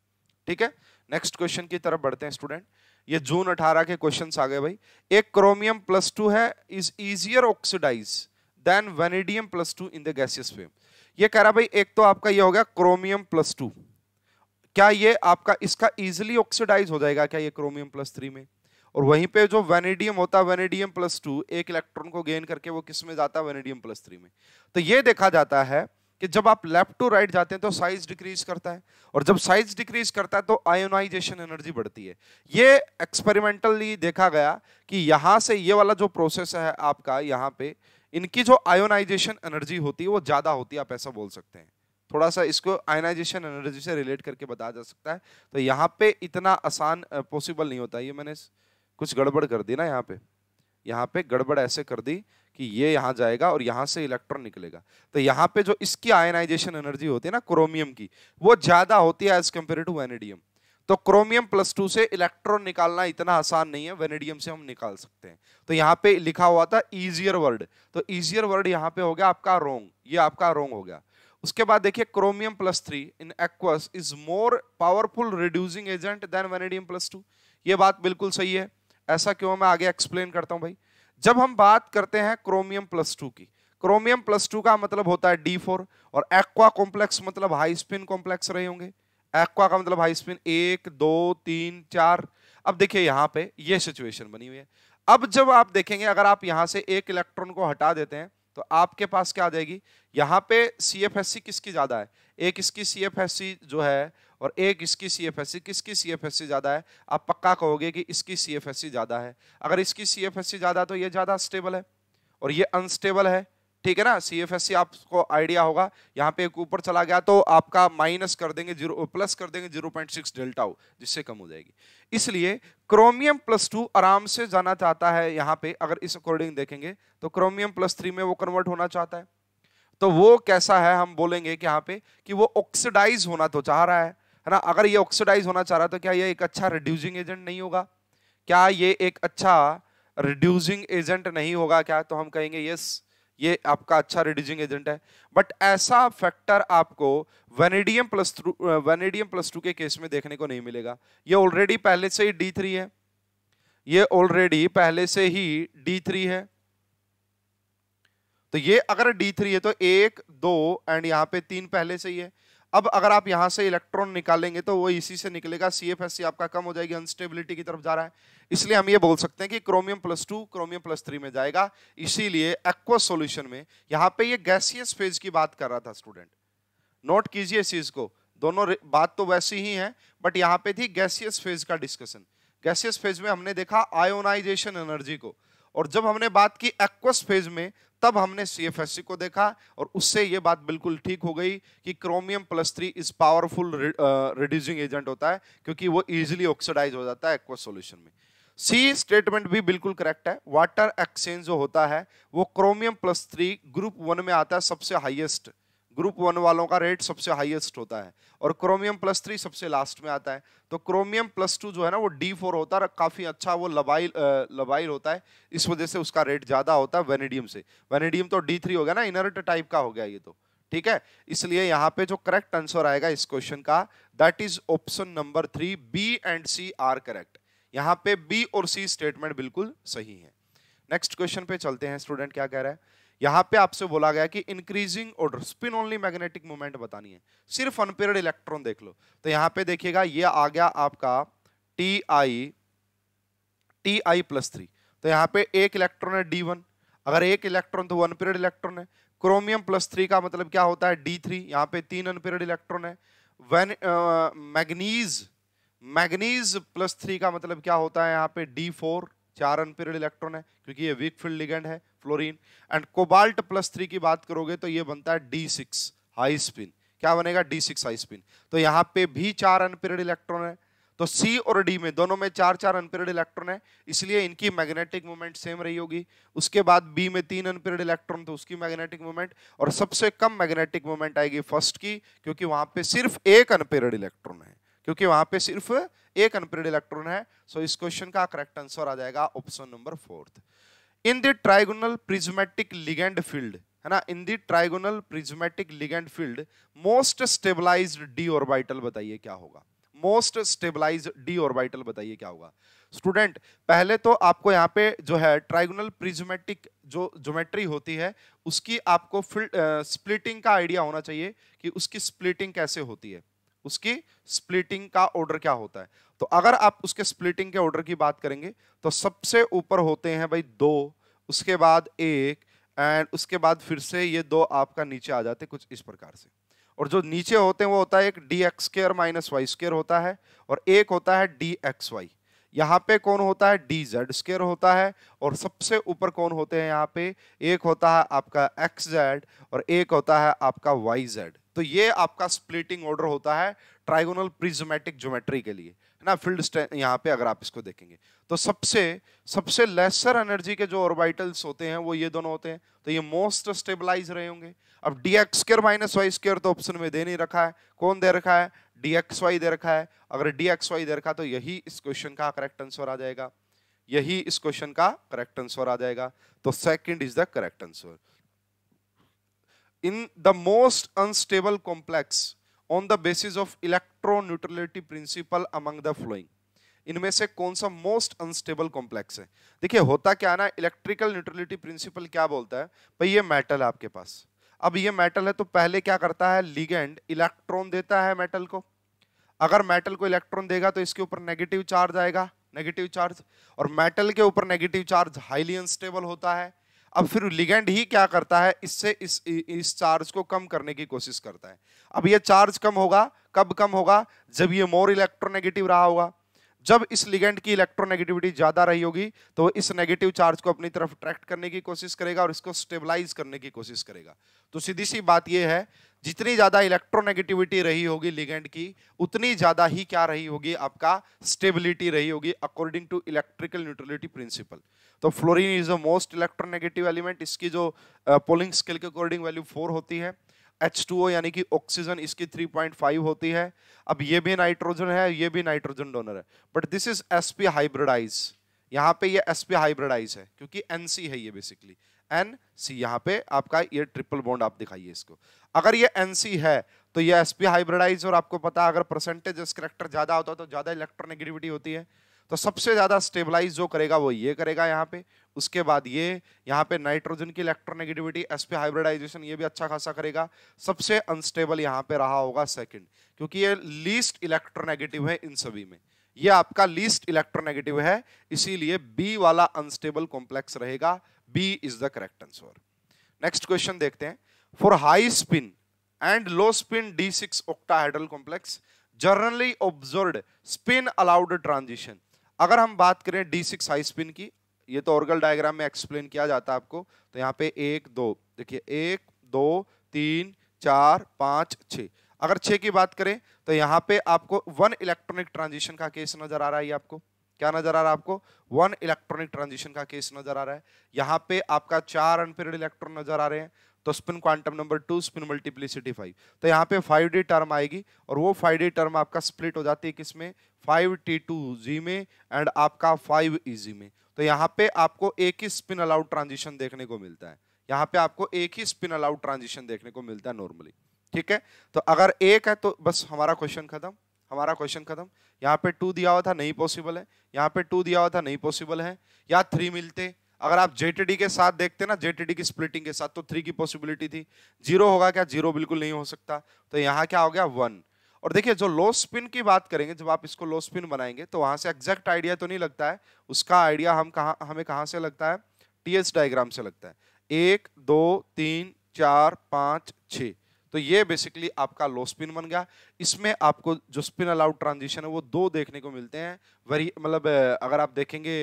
ठीक है नेक्स्ट क्वेश्चन की तरफ बढ़ते हैं स्टूडेंट ये जून 18 के क्वेश्चंस आ गए भाई एक क्रोमियम प्लस टू है is easier oxidize than vanadium plus two in the gaseous fame ये कह रहा भाई एक तो आपका ये हो गया क्रोमियम प्लस टू क्या ये आपका इसका इजिली ऑक्सीडाइज हो जाएगा क्या ये क्रोमियम प्लस थ्री में और वहीं पे जो वेनेडियम होता है वेनेडियम प्लस टू एक इलेक्ट्रॉन को गेन करके वो किस में जाता है वेनेडियम प्लस थ्री में तो ये देखा जाता है कि जब आप लेफ्ट टू राइट जाते हैं तो साइज डिक्रीज करता है और जब साइज डिक्रीज करता है तो आयोनाइजेशन एनर्जी बढ़ती है ये एक्सपेरिमेंटली देखा गया कि यहाँ से ये वाला जो प्रोसेस है आपका यहाँ पे इनकी जो आयोनाइजेशन एनर्जी होती है वो ज़्यादा होती है आप ऐसा बोल सकते हैं थोड़ा सा इसको आयोनाइजेशन एनर्जी से रिलेट करके बताया जा सकता है तो यहाँ पे इतना आसान पॉसिबल नहीं होता ये मैंने कुछ गड़बड़ कर दी ना यहाँ पे यहाँ पे गड़बड़ ऐसे कर दी कि ये यहाँ जाएगा और यहाँ से इलेक्ट्रॉन निकलेगा तो यहाँ पे जो इसकी आयनाइजेशन एनर्जी होती है ना क्रोमियम की वो ज़्यादा होती है एज कम्पेयर टू वेनेडियम तो क्रोमियम प्लस टू से इलेक्ट्रॉन निकालना इतना आसान नहीं है वेनेडियम से हम निकाल सकते हैं तो यहाँ पे लिखा हुआ था इजियर वर्ड तो इजियर वर्ड यहाँ पे हो गया आपका रोंग ये आपका रोंग हो गया उसके बाद देखिए chromium plus three in aqueous is more powerful reducing agent than vanadium plus two ये बात बिल्कुल सही है ऐसा क्यों मैं आगे एक्सप्लेन करता हूं भाई जब हम बात करते हैं क्रोमियम प्लस टू की क्रोमियम प्लस टू का मतलब होता है डी फोर और एक्वा कॉम्प्लेक्स मतलब हाई स्पिन कॉम्प्लेक्स रहे होंगे एक्वा का मतलब हाई स्पिन एक दो तीन चार अब देखिए यहाँ पे ये सिचुएशन बनी हुई है अब जब आप देखेंगे अगर आप यहाँ से एक इलेक्ट्रॉन को हटा देते हैं तो आपके पास क्या आ जाएगी यहाँ पे सी किसकी ज्यादा है एक इसकी सी एफ एस सी जो है और एक इसकी सी एफ एस सी किसकी सी एफ एस सी ज़्यादा है आप पक्का कहोगे कि इसकी सी एफ एस सी ज़्यादा है अगर इसकी सी एफ एस सी ज़्यादा तो ये ज़्यादा स्टेबल है और ये अनस्टेबल है ठीक है ना सी एफ एस सी आपको आइडिया होगा यहाँ पे एक ऊपर चला गया तो आपका माइनस कर देंगे जीरो प्लस कर देंगे जीरो पॉइंट सिक्स डेल्टा हो जिससे कम हो जाएगी इसलिए क्रोमियम प्लस टू आराम से जाना चाहता है यहाँ पे अगर इस अकॉर्डिंग देखेंगे तो क्रोमियम प्लस थ्री में वो कन्वर्ट होना चाहता है तो वो कैसा है हम बोलेंगे कि यहाँ पे कि वो ऑक्सीडाइज होना तो चाह रहा है है ना अगर ये ऑक्सीडाइज होना चाह रहा है तो क्या ये एक अच्छा रिड्यूसिंग एजेंट नहीं होगा क्या ये एक अच्छा रिड्यूसिंग एजेंट नहीं होगा क्या तो हम कहेंगे यस ये आपका अच्छा रिड्यूसिंग एजेंट है बट ऐसा फैक्टर आपको vanadium plus two vanadium plus two के केस में देखने को नहीं मिलेगा ये ऑलरेडी पहले से ही डी थ्री है ये ऑलरेडी पहले से ही डी थ्री है तो ये अगर D3 है तो एक दो एंड यहाँ पे तीन पहले से ही है अब अगर आप यहाँ से इलेक्ट्रॉन निकालेंगे तो वो इसी से निकलेगा सी एफ एस सी आपका कम हो जाएगी अनस्टेबिलिटी की तरफ जा रहा है इसलिए हम ये बोल सकते हैं कि chromium plus two chromium plus three में जाएगा इसीलिए एक्वा सोल्यूशन में यहाँ पे ये गैसियस फेज की बात कर रहा था स्टूडेंट नोट कीजिए इस चीज़ को दोनों बात तो वैसी ही है बट यहाँ पे थी गैसियस फेज का डिस्कशन गैसियस फेज में हमने देखा आयोनाइजेशन एनर्जी को और जब हमने बात की एक्वस फेज में तब हमने सी को देखा और उससे ये बात बिल्कुल ठीक हो गई कि chromium plus three is powerful reducing agent होता है क्योंकि वो इजिली ऑक्सीडाइज हो जाता है एक्वस सोल्यूशन में सी स्टेटमेंट भी बिल्कुल करेक्ट है वाटर एक्सचेंज जो होता है वो chromium plus three group one में आता है सबसे हाईएस्ट ग्रुप वन वालों का रेट सबसे हाईएस्ट होता है और क्रोमियम प्लस थ्री सबसे लास्ट में आता है तो क्रोमियम प्लस टू जो है ना वो डी फोर होता है काफ़ी अच्छा वो लबाइल लबाइल होता है इस वजह से उसका रेट ज़्यादा होता है वेनेडियम से वेनेडियम तो डी थ्री हो गया ना इनर्ट टाइप का हो गया ये तो ठीक है इसलिए यहाँ पे जो करेक्ट आंसर आएगा इस क्वेश्चन का that is option number three B and C are correct यहाँ पे बी और सी स्टेटमेंट बिल्कुल सही है नेक्स्ट क्वेश्चन पे चलते हैं स्टूडेंट क्या कह रहा है यहां पे आपसे बोला गया कि increasing order spin only magnetic moment बतानी है सिर्फ अनपेयर्ड इलेक्ट्रॉन देख लो तो यहां पे देखिएगा ये आ गया आपका T I T I plus three तो यहां पे एक इलेक्ट्रॉन है डी वन अगर एक इलेक्ट्रॉन तो वन अनपेयर्ड इलेक्ट्रॉन है क्रोमियम प्लस थ्री का मतलब क्या होता है डी थ्री यहां पर तीन अनपेयर्ड इलेक्ट्रॉन है when manganese manganese plus three का मतलब क्या होता है यहां पे डी फोर चार अनपीरियड इलेक्ट्रॉन है क्योंकि ये वीक फील्ड लिगेंड है fluorine and cobalt plus three की बात करोगे तो ये बनता है डी सिक्स हाई स्पिन क्या बनेगा डी सिक्स हाई स्पिन तो यहाँ पे भी चार अनपीरियड इलेक्ट्रॉन है तो सी और डी में दोनों में चार चार अनपीरियड इलेक्ट्रॉन है इसलिए इनकी मैग्नेटिक मूवमेंट सेम रही होगी उसके बाद बी में तीन अनपीरियड इलेक्ट्रॉन तो उसकी मैग्नेटिक मूवमेंट और सबसे कम मैग्नेटिक मूवमेंट आएगी फर्स्ट की क्योंकि वहां पे सिर्फ एक अनपीरियड इलेक्ट्रॉन है क्योंकि वहां पे सिर्फ एक अनपेड इलेक्ट्रॉन है सो इस क्वेश्चन का करेक्ट आंसर आ जाएगा option number fourth in the trigonal prismatic ligand field है ना in the trigonal prismatic ligand field most stabilise d orbital बताइए क्या होगा मोस्ट स्टेबलाइज डी ऑर्बिटल बताइए क्या होगा स्टूडेंट पहले तो आपको यहाँ पे जो है ट्राइगोनल प्रिज्मेटिक जो ज्योमेट्री होती है उसकी आपको फिल्ड स्प्लिटिंग का आइडिया होना चाहिए कि उसकी स्प्लिटिंग कैसे होती है उसकी स्प्लिटिंग का ऑर्डर क्या होता है तो अगर आप उसके स्प्लिटिंग के ऑर्डर की बात करेंगे तो सबसे ऊपर होते हैं भाई दो उसके बाद एक एंड उसके बाद फिर से ये दो आपका नीचे आ जाते कुछ इस प्रकार से और जो नीचे होते हैं वो होता है एक d x square minus y square होता है और एक होता है डी एक्स वाई यहाँ पे कौन होता है डी जेड स्केयर होता है और सबसे ऊपर कौन होते हैं यहाँ पे एक होता है आपका एक्स जेड और एक होता है आपका वाई जेड तो ये आपका स्प्लिटिंग ऑर्डर होता है ट्राइगोनल प्रिज्मेटिक ज्योमेट्री के लिए है ना फील्ड यहाँ पे अगर आप इसको देखेंगे तो सबसे सबसे लेसर एनर्जी के जो ऑर्बिटल्स होते हैं वो ये दोनों होते हैं तो ये मोस्ट स्टेबलाइज रहे होंगे अब d x square minus y square तो ऑप्शन में दे नहीं रखा है कौन दे रखा है डी एक्स वाई दे रखा है अगर डी एक्स वाई दे रखा है तो यही इस क्वेश्चन का करेक्ट आंसर आ जाएगा यही इस क्वेश्चन का करेक्ट आंसर आ जाएगा तो second is the correct answer in the most unstable complex on the basis of electroneutrality principle among the flowing इनमें से कौन सा मोस्ट अनस्टेबल कॉम्प्लेक्स है देखिए होता क्या ना इलेक्ट्रिकल न्यूट्रलिटी प्रिंसिपल क्या बोलता है भाई ये मेटल है आपके पास अब ये मेटल है तो पहले क्या करता है लिगेंड इलेक्ट्रॉन देता है मेटल को अगर मेटल को इलेक्ट्रॉन देगा तो इसके ऊपर नेगेटिव चार्ज आएगा नेगेटिव चार्ज और मेटल के ऊपर नेगेटिव चार्ज हाईली अनस्टेबल होता है अब फिर लिगेंड ही क्या करता है इससे इस इस चार्ज को कम करने की कोशिश करता है अब ये चार्ज कम होगा कब कम होगा जब ये मोर इलेक्ट्रोनेगेटिव रहा होगा जब इस लिगेंड की इलेक्ट्रोनेगेटिविटी ज़्यादा रही होगी तो इस नेगेटिव चार्ज को अपनी तरफ अट्रैक्ट करने की कोशिश करेगा और इसको स्टेबलाइज करने की कोशिश करेगा तो सीधी सी बात यह है जितनी ज़्यादा इलेक्ट्रोनेगेटिविटी रही होगी लिगेंड की उतनी ज़्यादा ही क्या रही होगी आपका स्टेबिलिटी रही होगी according to electrical neutrality principle तो fluorine is the most electronegative element इसकी जो पोलिंग स्केल के अकॉर्डिंग वैल्यू फोर होती है H2O यानी कि ऑक्सीजन इसकी 3.5 होती है अब ये भी नाइट्रोजन है ये भी नाइट्रोजन डोनर है but this is s p hybridise यहाँ पे ये एस पी हाइब्रिडाइज है क्योंकि एन सी है ये बेसिकली एन सी यहाँ पे आपका ये ट्रिपल बॉन्ड आप दिखाइए इसको अगर ये एन सी है तो ये एस पी हाइब्रिडाइज और आपको पता अगर परसेंटेज करेक्टर ज़्यादा होता है तो ज़्यादा इलेक्ट्रोनेगेटिविटी होती है तो सबसे ज़्यादा स्टेबलाइज जो करेगा वो ये करेगा यहाँ पे उसके बाद ये यहाँ पे नाइट्रोजन की इलेक्ट्रोनेगेटिविटी एस पे हाइब्रिडाइजेशन ये भी अच्छा खासा करेगा सबसे अनस्टेबल यहाँ पे रहा होगा सेकंड क्योंकि ये लीस्ट इलेक्ट्रोनेगेटिव है इन सभी में ये आपका लीस्ट इलेक्ट्रोनेगेटिव है इसीलिए बी वाला अनस्टेबल कॉम्प्लेक्स रहेगा B is the correct answer next question देखते हैं for high spin and low spin d six octahedral complex generally observed spin allowed transition अगर हम बात करें डी सिक्स हाई स्पिन की ये तो ऑर्गल डायग्राम में एक्सप्लेन किया जाता है आपको तो यहाँ पे एक दो देखिए एक दो तीन चार पाँच छ अगर छः की बात करें तो यहाँ पे आपको वन इलेक्ट्रॉनिक ट्रांजिशन का केस नज़र आ रहा है आपको क्या नज़र आ रहा है आपको वन इलेक्ट्रॉनिक ट्रांजिशन का केस नज़र आ रहा है यहाँ पे आपका चार अनपेड इलेक्ट्रॉन नज़र आ रहे हैं तो spin quantum number two spin multiplicity five तो यहाँ पे फाइव डी टर्म आएगी और वो फाइव डी टर्म आपका स्प्लिट हो जाती है किसमें फाइव टी टू जी में एंड आपका फाइव ई जी में तो यहाँ पे आपको एक ही स्पिन अलाउड ट्रांजिशन देखने को मिलता है यहाँ पे आपको एक ही स्पिन अलाउड ट्रांजिशन देखने को मिलता है नॉर्मली ठीक है तो अगर एक है तो बस हमारा क्वेश्चन खत्म हमारा क्वेश्चन खत्म यहाँ पे टू दिया हुआ था नहीं पॉसिबल है यहाँ पे टू दिया हुआ था नहीं पॉसिबल है या थ्री मिलते अगर आप जेटीडी के साथ देखते ना जेटीडी की स्प्लिटिंग के साथ तो थ्री की पॉसिबिलिटी थी जीरो होगा क्या जीरो बिल्कुल नहीं हो सकता तो यहाँ क्या हो गया वन और देखिए जो लो स्पिन की बात करेंगे जब आप इसको लो स्पिन बनाएंगे तो वहां से एग्जैक्ट आइडिया तो नहीं लगता है उसका आइडिया हम कहा हमें कहाँ से लगता है टीएस डायग्राम से लगता है एक दो तीन चार पाँच छ तो ये बेसिकली आपका लो स्पिन बन गया इसमें आपको जो स्पिन अलाउड ट्रांजिशन है वो दो देखने को मिलते हैं वरी मतलब अगर आप देखेंगे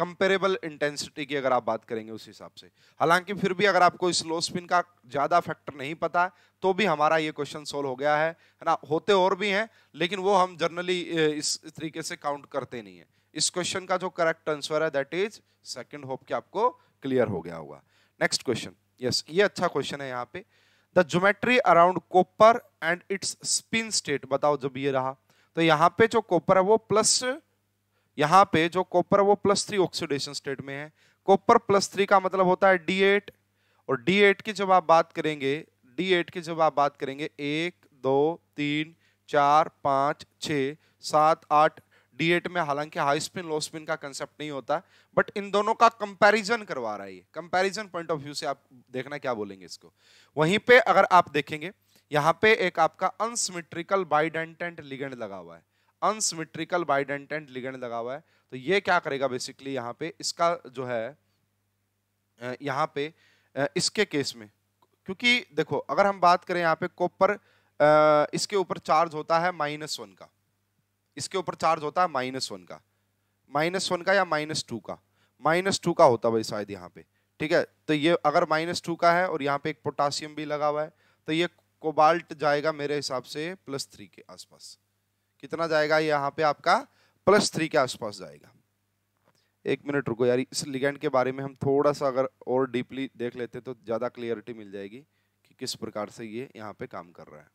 कंपेरेबल इंटेंसिटी की अगर आप बात करेंगे उस हिसाब से हालांकि फिर भी अगर आपको स्लो स्पिन का ज़्यादा फैक्टर नहीं पता तो भी हमारा ये क्वेश्चन सोल्व हो गया है ना होते और भी हैं लेकिन वो हम जनरली इस तरीके से काउंट करते नहीं हैं इस क्वेश्चन का जो करेक्ट आंसर है दैट इज सेकेंड होप के आपको क्लियर हो गया होगा नेक्स्ट क्वेश्चन यस ये अच्छा क्वेश्चन है यहाँ पे the geometry around copper and its spin state बताओ जब ये रहा तो यहाँ पे जो कोपर है वो प्लस यहाँ पे जो कॉपर वो प्लस थ्री ऑक्सीडेशन स्टेट में है कॉपर प्लस थ्री का मतलब होता है डी एट और डी एट की जब आप बात करेंगे डी एट की जब आप बात करेंगे एक दो तीन चार पाँच छ सात आठ डी एट में हालांकि हाई स्पिन लो स्पिन का कंसेप्ट नहीं होता बट इन दोनों का कंपैरिजन करवा रहा है ये कंपैरिजन पॉइंट ऑफ व्यू से आप देखना क्या बोलेंगे इसको वहीं पे अगर आप देखेंगे यहाँ पे एक आपका अनसिमेट्रिकल बाइडेंटेंट लिगेंड लगा हुआ है अनसिमिट्रिकल बाइडेंटेंट लिगेंड लगा हुआ है तो ये क्या करेगा बेसिकली यहाँ पे इसका जो है यहाँ पे इसके केस में क्योंकि देखो अगर हम बात करें यहाँ पे कॉपर इसके ऊपर चार्ज होता है माइनस वन का इसके ऊपर चार्ज होता है माइनस वन का माइनस वन का या माइनस टू का माइनस टू का होता भाई शायद यहाँ पे ठीक है तो ये अगर माइनस टू का है और यहाँ पे एक पोटासियम भी लगा हुआ है तो ये कोबाल्ट जाएगा मेरे हिसाब से प्लस थ्री के आसपास कितना जाएगा यहाँ पे आपका प्लस थ्री के आसपास जाएगा एक मिनट रुको यार इस लिगेंड के बारे में हम थोड़ा सा अगर और डीपली देख लेते तो ज़्यादा क्लियरिटी मिल जाएगी कि किस प्रकार से ये यहाँ पे काम कर रहा है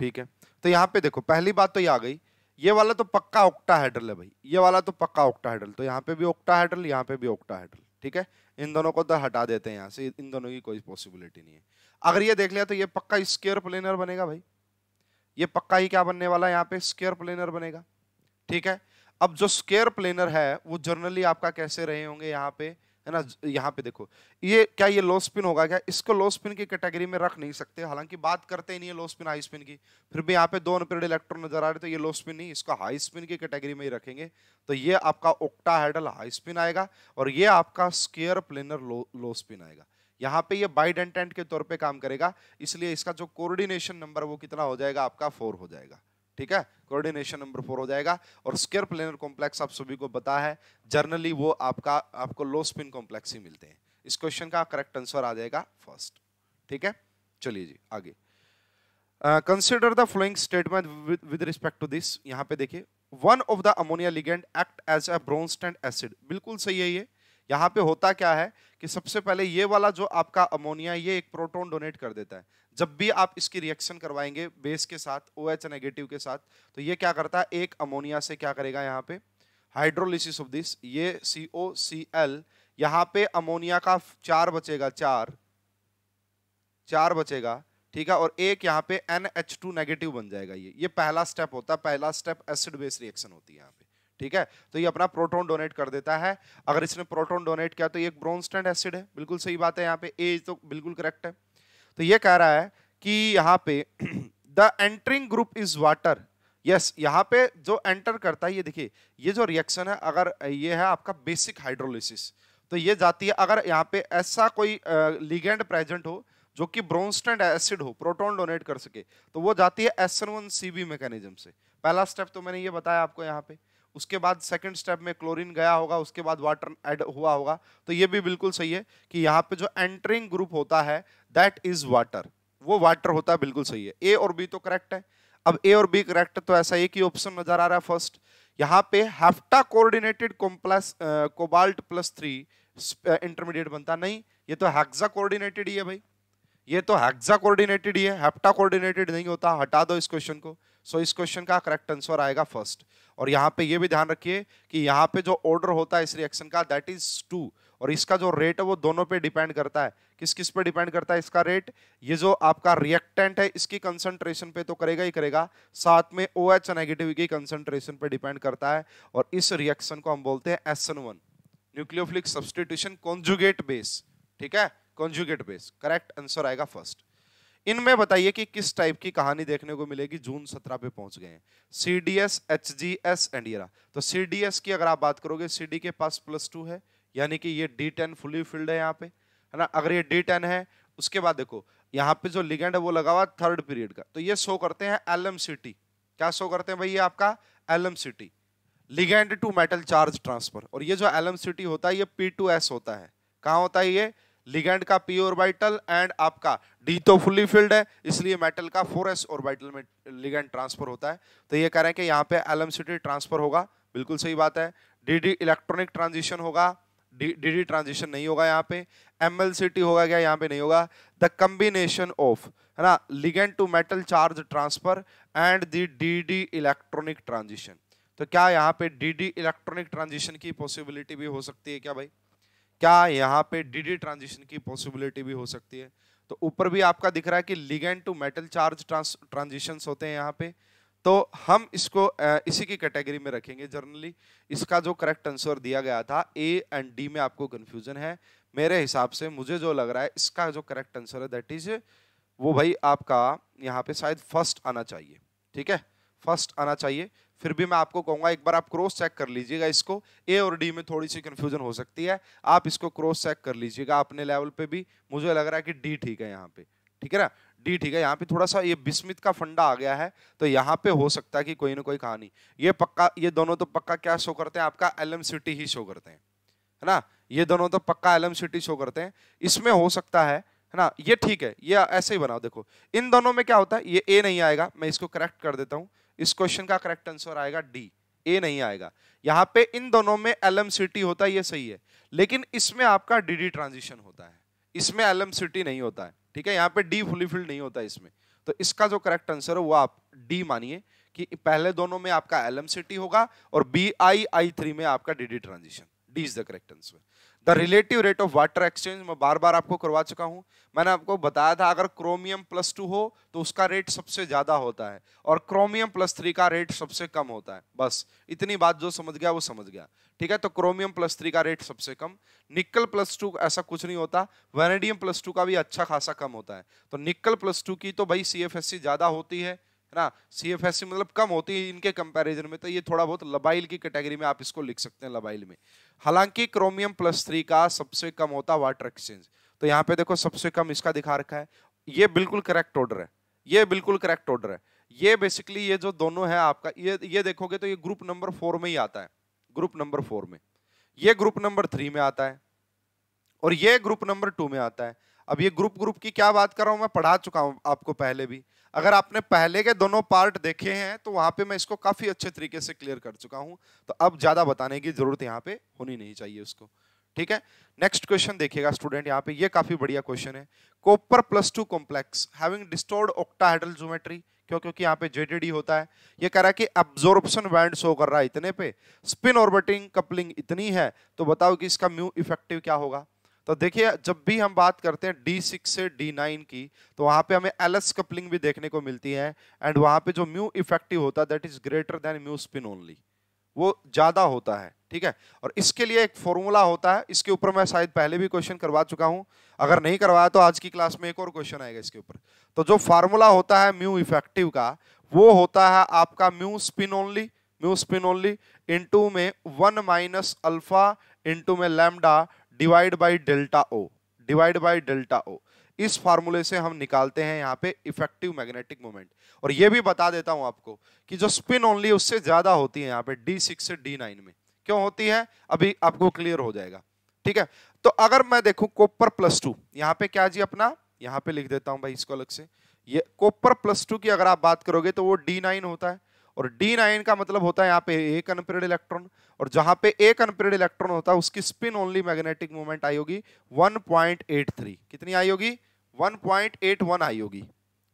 ठीक है तो यहाँ पे देखो पहली बात तो ये आ गई ये वाला तो पक्का ओक्टा हैडल है भाई ये वाला तो पक्का ओक्टा हैडल तो यहाँ पे भी ओक्टा हैडल यहाँ पे भी ओक्टा हैडल ठीक है इन दोनों को तो हटा देते हैं यहाँ से इन दोनों की कोई पॉसिबिलिटी नहीं है अगर ये देख लिया तो ये पक्का स्केयर प्लेनर बनेगा भाई ये पक्का ही क्या बनने वाला है यहाँ पे स्केयर प्लेनर बनेगा ठीक है अब जो स्केयर प्लेनर है वो जर्नली आपका कैसे रहे होंगे यहाँ पे है ना यहाँ पे देखो ये क्या ये लो स्पिन होगा क्या इसको लो स्पिन की कैटेगरी में रख नहीं सकते हालांकि बात करते ही नहीं है लो स्पिन हाई स्पिन की फिर भी यहाँ पे दो अनपीरियड इलेक्ट्रॉन नजर आ रहे तो ये लो स्पिन नहीं इसको हाई स्पिन की कैटेगरी में ही रखेंगे तो ये आपका ओक्टा हैडल हाई स्पिन आएगा और ये आपका square planar low low spin आएगा यहाँ पे ये बाइड एंटेंट के तौर पे काम करेगा इसलिए इसका जो कोऑर्डिनेशन नंबर वो कितना हो जाएगा आपका फोर हो जाएगा ठीक है कोऑर्डिनेशन नंबर फोर हो जाएगा और स्केयर प्लेनर कॉम्प्लेक्स आप सभी को बता है जर्नली वो आपका आपको लो स्पिन कॉम्प्लेक्स ही मिलते हैं इस क्वेश्चन का करेक्ट आंसर आ जाएगा फर्स्ट ठीक है चलिए जी आगे consider the following statement with respect to this यहाँ पे देखिए one of the ammonia ligand act as a Bronsted acid बिल्कुल सही है ये यहाँ पे होता क्या है कि सबसे पहले ये वाला जो आपका अमोनिया ये एक प्रोटॉन डोनेट कर देता है जब भी आप इसकी रिएक्शन करवाएंगे बेस के साथ ओ OH नेगेटिव के साथ तो ये क्या करता है एक अमोनिया से क्या करेगा यहाँ पे हाइड्रोलिसिस ऑफ दिस ये सी ओ सी एल यहाँ पे अमोनिया का चार बचेगा चार चार बचेगा ठीक है और एक यहाँ पे एन एच टू नेगेटिव बन जाएगा ये ये पहला स्टेप होता है पहला स्टेप एसिड बेस रिएक्शन होती है यहाँ पे ठीक है तो ये अपना प्रोटोन डोनेट कर देता है अगर इसने प्रोटोन डोनेट किया तो ये ब्रोनस्टेंट एसिड है बिल्कुल सही बात है यहाँ पे ए तो बिल्कुल करेक्ट है तो ये कह रहा है कि यहाँ पे the entering group is water yes यहाँ पे जो एंटर करता है ये देखिए ये जो रिएक्शन है अगर ये है आपका बेसिक हाइड्रोलिसिस तो ये जाती है अगर यहाँ पे ऐसा कोई लिगेंड प्रेजेंट हो जो कि ब्रोनस्टैंड एसिड हो प्रोटॉन डोनेट कर सके तो वो जाती है S N one C B mechanism से पहला स्टेप तो मैंने ये बताया आपको यहाँ पे उसके बाद सेकंड स्टेप में क्लोरीन गया होगा उसके बाद वाटर ऐड हुआ होगा तो ये भी बिल्कुल सही है कि यहाँ पे जो एंटरिंग ग्रुप होता है दैट इज वाटर वो वाटर होता है बिल्कुल सही है ए और बी तो करेक्ट है अब ए और बी करेक्ट तो ऐसा एक ही ऑप्शन नजर आ रहा है फर्स्ट यहाँ पे hepta coordinated complex cobalt plus three intermediate बनता नहीं ये तो हैक्सा कोऑर्डिनेटेड ही है भाई ये तो हैक्सा कोऑर्डिनेटेड ही है हेफ्टा कोऑर्डिनेटेड नहीं होता हटा दो इस क्वेश्चन को सो so, इस क्वेश्चन का करेक्ट आंसर आएगा फर्स्ट और यहाँ पे ये भी ध्यान रखिए कि यहाँ पे जो ऑर्डर होता है इस रिएक्शन का दैट इज टू और इसका जो रेट है वो दोनों पे डिपेंड करता है किस किस पे डिपेंड करता है इसका रेट ये जो आपका रिएक्टेंट है इसकी कंसंट्रेशन पे तो करेगा ही करेगा साथ में ओ एच नेगेटिव की कंसंट्रेशन पे डिपेंड करता है और इस रिएक्शन को हम बोलते हैं S N one nucleophilic substitution conjugate base ठीक है कॉन्जुगेट बेस करेक्ट आंसर आएगा फर्स्ट इनमें बताइए कि किस टाइप की कहानी देखने को मिलेगी जून सत्रह पे पहुंच गए हैं C D S H G S and तो सी डी एस की अगर आप बात करोगे सी डी के पास प्लस टू है यानी कि ये डी टेन फुली फील्ड है यहाँ पे है ना अगर ये डी टेन है उसके बाद देखो यहाँ पे जो लिगेंड है वो लगा हुआ थर्ड पीरियड का तो ये शो करते हैं एल एम सी टी क्या शो करते हैं भैया आपका L M C T ligand to metal charge transfer और ये जो एल एम सी टी होता है ये पी टू एस होता है कहाँ होता है ये लिगेंड का पी ऑर्बिटल एंड आपका डी तो फुल्ली फिल्ड है इसलिए मेटल का फोर एस ऑर्बिटल में लिगेंड ट्रांसफर होता है तो ये कह रहे हैं कि यहाँ पे एलमसिटी ट्रांसफर होगा बिल्कुल सही बात है डी डी इलेक्ट्रॉनिक ट्रांजिशन होगा डी डी ट्रांजिशन नहीं होगा यहाँ पे एम एल सी टी होगा क्या यहाँ पे नहीं होगा द कम्बिनेशन ऑफ है ना ligand to metal charge transfer and the d d electronic transition तो क्या यहाँ पे डी डी इलेक्ट्रॉनिक ट्रांजिशन की पॉसिबिलिटी भी हो सकती है क्या भाई क्या यहाँ पे डीडी ट्रांजिशन की पॉसिबिलिटी भी हो सकती है तो ऊपर भी आपका दिख रहा है कि ligand to metal charge transition होते हैं यहाँ पे तो हम इसको इसी की कैटेगरी में रखेंगे जर्नली इसका जो करेक्ट आंसर दिया गया था ए एंड डी में आपको कन्फ्यूजन है मेरे हिसाब से मुझे जो लग रहा है इसका जो करेक्ट आंसर है दैट इज वो भाई आपका यहाँ पे शायद फर्स्ट आना चाहिए ठीक है फर्स्ट आना चाहिए फिर भी मैं आपको कहूंगा एक बार आप क्रॉस चेक कर लीजिएगा इसको ए और डी में थोड़ी सी कंफ्यूजन हो सकती है आप इसको क्रॉस चेक कर लीजिएगा अपने लेवल पे भी मुझे लग रहा है कि डी ठीक है यहाँ पे ठीक है ना डी ठीक है यहाँ पे थोड़ा सा ये बिस्मित का फंडा आ गया है तो यहाँ पे हो सकता है कि कोई ना कोई कहानी ये पक्का ये दोनों तो पक्का क्या शो करते हैं आपका एल सिटी ही शो करते हैं है ना ये दोनों तो पक्का एल सिटी शो करते हैं इसमें हो सकता है है ना ये ठीक है ये ऐसे ही बनाओ देखो इन दोनों में क्या होता है ये ए नहीं आएगा मैं इसको करेक्ट कर देता हूँ इस क्वेश्चन का करेक्ट आंसर आएगा डी ए नहीं आएगा यहाँ पे इन दोनों में एलम होता है ये सही है लेकिन इसमें आपका डीडी ट्रांजिशन होता है इसमें एलम सिटी नहीं होता है ठीक है यहाँ पे डी फुली फिल्ड नहीं होता इसमें तो इसका जो करेक्ट आंसर है वो आप डी मानिए कि पहले दोनों में आपका एलम सिटी होगा और बी आई आई थ्री में आपका d d transition D is the correct answer the relative rate of water exchange मैं बार बार आपको करवा चुका हूं मैंने आपको बताया था अगर क्रोमियम प्लस टू हो तो उसका रेट सबसे ज़्यादा होता है और क्रोमियम प्लस थ्री का रेट सबसे कम होता है बस इतनी बात जो समझ गया वो समझ गया ठीक है तो क्रोमियम प्लस थ्री का रेट सबसे कम निकल प्लस टू ऐसा कुछ नहीं होता वेनेडियम प्लस टू का भी अच्छा खासा कम होता है तो निकल प्लस टू की तो भाई सी ज़्यादा होती है है ना सी एफ एस सी मतलब कम होती है इनके कंपैरिजन में तो ये थोड़ा बहुत लबाइल की कैटेगरी में आप इसको लिख सकते हैं लबाइल में हालांकि क्रोमियम प्लस थ्री का सबसे कम होता वाटर एक्सचेंज तो यहाँ पे देखो सबसे कम इसका दिखा रखा है ये बिल्कुल करेक्ट ऑर्डर है ये बिल्कुल करेक्ट ऑर्डर है ये बेसिकली ये जो दोनों है आपका ये ये देखोगे तो ये ग्रुप नंबर फोर में ही आता है ग्रुप नंबर फोर में ये ग्रुप नंबर थ्री में आता है और ये ग्रुप नंबर टू में आता है अब ये ग्रुप ग्रुप की क्या बात कर रहा हूं मैं पढ़ा चुका हूं आपको पहले भी अगर आपने पहले के दोनों पार्ट देखे हैं तो वहां पे मैं इसको काफ़ी अच्छे तरीके से क्लियर कर चुका हूँ तो अब ज़्यादा बताने की ज़रूरत यहाँ पे होनी नहीं चाहिए उसको ठीक है नेक्स्ट क्वेश्चन देखिएगा स्टूडेंट यहाँ पे ये काफ़ी बढ़िया क्वेश्चन है copper plus two complex having distorted geometry क्यों क्योंकि यहाँ पे जेडीडी होता है ये कह रहा है कि एब्जॉर्बन बैंड शो कर रहा है इतने पे स्पिन ऑर्बिटिंग कपलिंग इतनी है तो बताओ कि इसका म्यू इफेक्टिव क्या होगा तो देखिए जब भी हम बात करते हैं डी सिक्स से डी नाइन की तो वहाँ पे हमें एलएस कपलिंग भी देखने को मिलती है एंड वहाँ पे जो म्यू इफेक्टिव होता है that is greater than mu spin only वो ज़्यादा होता है ठीक है और इसके लिए एक फॉर्मूला होता है इसके ऊपर मैं शायद पहले भी क्वेश्चन करवा चुका हूँ अगर नहीं करवाया तो आज की क्लास में एक और क्वेश्चन आएगा इसके ऊपर तो जो फार्मूला होता है म्यू इफेक्टिव का वो होता है आपका mu spin only mu spin only into में वन माइनस अल्फा इंटू में lambda divide by delta o divide by delta o इस फार्मूले से हम निकालते हैं यहाँ पे इफेक्टिव मैग्नेटिक मोमेंट और ये भी बता देता हूँ आपको कि जो स्पिन ओनली उससे ज़्यादा होती है यहाँ पे डी सिक्स से डी नाइन में क्यों होती है अभी आपको क्लियर हो जाएगा ठीक है तो अगर मैं देखूँ कोपर प्लस टू यहाँ पे क्या जी अपना यहाँ पे लिख देता हूँ भाई इसको अलग से ये कोपर प्लस टू की अगर आप बात करोगे तो वो डी नाइन होता है और डी नाइन का मतलब होता है यहाँ पे एक अनपेड इलेक्ट्रॉन और जहां पे एक अनपेड इलेक्ट्रॉन होता है उसकी स्पिन ओनली मैग्नेटिक मूवमेंट आई होगी 1.83 कितनी आई होगी 1.81 आई होगी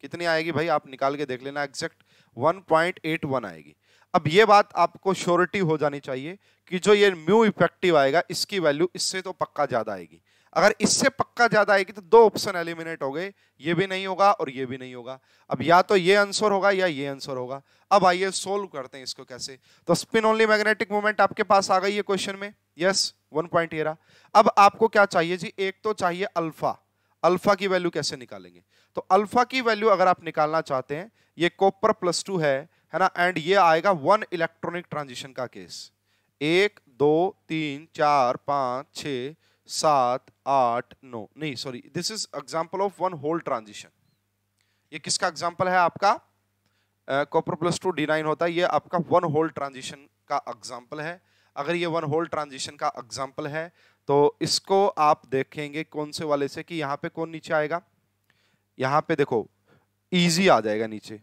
कितनी आएगी भाई आप निकाल के देख लेना एग्जैक्ट 1.81 आएगी अब ये बात आपको श्योरिटी हो जानी चाहिए कि जो ये म्यू इफेक्टिव आएगा इसकी वैल्यू इससे तो पक्का ज़्यादा आएगी अगर इससे पक्का ज़्यादा आएगी तो दो ऑप्शन एलिमिनेट हो गए ये भी नहीं होगा और ये भी नहीं होगा अब या तो ये आंसर होगा या ये आंसर होगा अब आइए सोल्व करते हैं इसको कैसे तो स्पिन ओनली मैग्नेटिक मोमेंट आपके पास आ गई है क्वेश्चन में यस वन पॉइंट अब आपको क्या चाहिए जी एक तो चाहिए अल्फा अल्फा की वैल्यू कैसे निकालेंगे तो अल्फा की वैल्यू अगर आप निकालना चाहते हैं ये कॉपर प्लस टू है है ना एंड ये आएगा वन इलेक्ट्रॉनिक ट्रांजिशन का केस एक दो तीन चार पांच छः सात आठ नौ नहीं sorry this is example of one hole transition ये किसका एग्जाम्पल है आपका copper plus two d nine होता है ये आपका वन होल ट्रांजिशन का एग्जाम्पल है अगर ये वन होल ट्रांजिशन का एग्जाम्पल है तो इसको आप देखेंगे कौन से वाले से कि यहाँ पे कौन नीचे आएगा यहाँ पे देखो इजी आ जाएगा नीचे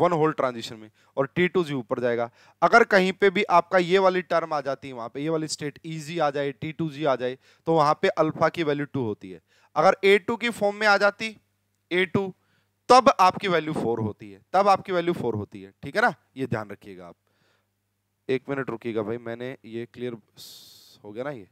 वन होल ट्रांजिशन में और टी टू जी ऊपर जाएगा अगर कहीं पे भी आपका ये वाली टर्म आ जाती है वहाँ पे ये वाली स्टेट ईजी आ जाए टी टू जी आ जाए तो वहाँ पे अल्फा की वैल्यू टू होती है अगर ए टू की फॉर्म में आ जाती ए टू तब आपकी वैल्यू फोर होती है तब आपकी वैल्यू फोर होती है ठीक है ना ये ध्यान रखिएगा आप एक मिनट रुकिएगा भाई मैंने ये क्लियर हो गया ना ये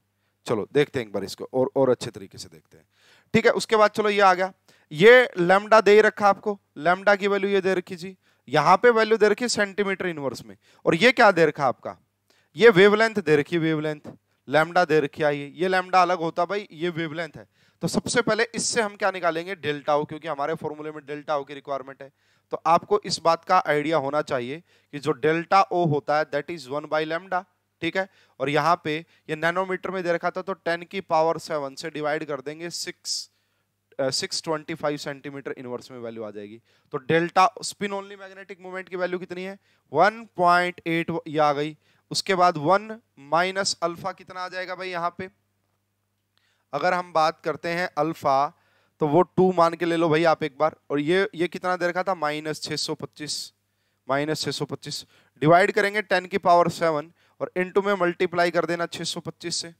चलो देखते हैं एक बार इसको और और अच्छे तरीके से देखते हैं ठीक है उसके बाद चलो ये आ गया ये लेमडा दे रखा आपको लेमडा की वैल्यू ये दे रखी जी यहां पे वैल्यू दे रखी है सेंटीमीटर इनवर्स में और ये क्या दे रखा आपका ये वेवलेंथ दे रखी है वेवलेंथ लैमडा दे रखी आई ये ये लैमडा अलग होता भाई ये वेवलेंथ है तो सबसे पहले इससे हम क्या निकालेंगे डेल्टा ओ क्योंकि हमारे फॉर्मूले में डेल्टा ओ की रिक्वायरमेंट है तो आपको इस बात का आइडिया होना चाहिए कि जो डेल्टा ओ होता है that is one by lambda ठीक है और यहाँ पे ये नैनोमीटर में दे रखा था तो टेन की पावर सेवन से डिवाइड कर देंगे six six twenty five centimetre inverse में वैल्यू आ जाएगी तो delta spin only magnetic moment की वैल्यू कितनी है वन पॉइंट एट ये आ गई उसके बाद वन माइनस अल्फा कितना आ जाएगा भाई यहाँ पे अगर हम बात करते हैं अल्फा तो वो टू मान के ले लो भाई आप एक बार और ये ये कितना दे रखा था माइनस छः सौ पच्चीस माइनस छः सौ पच्चीस डिवाइड करेंगे टेन की पावर सेवन और इनटू में मल्टीप्लाई कर देना 625 से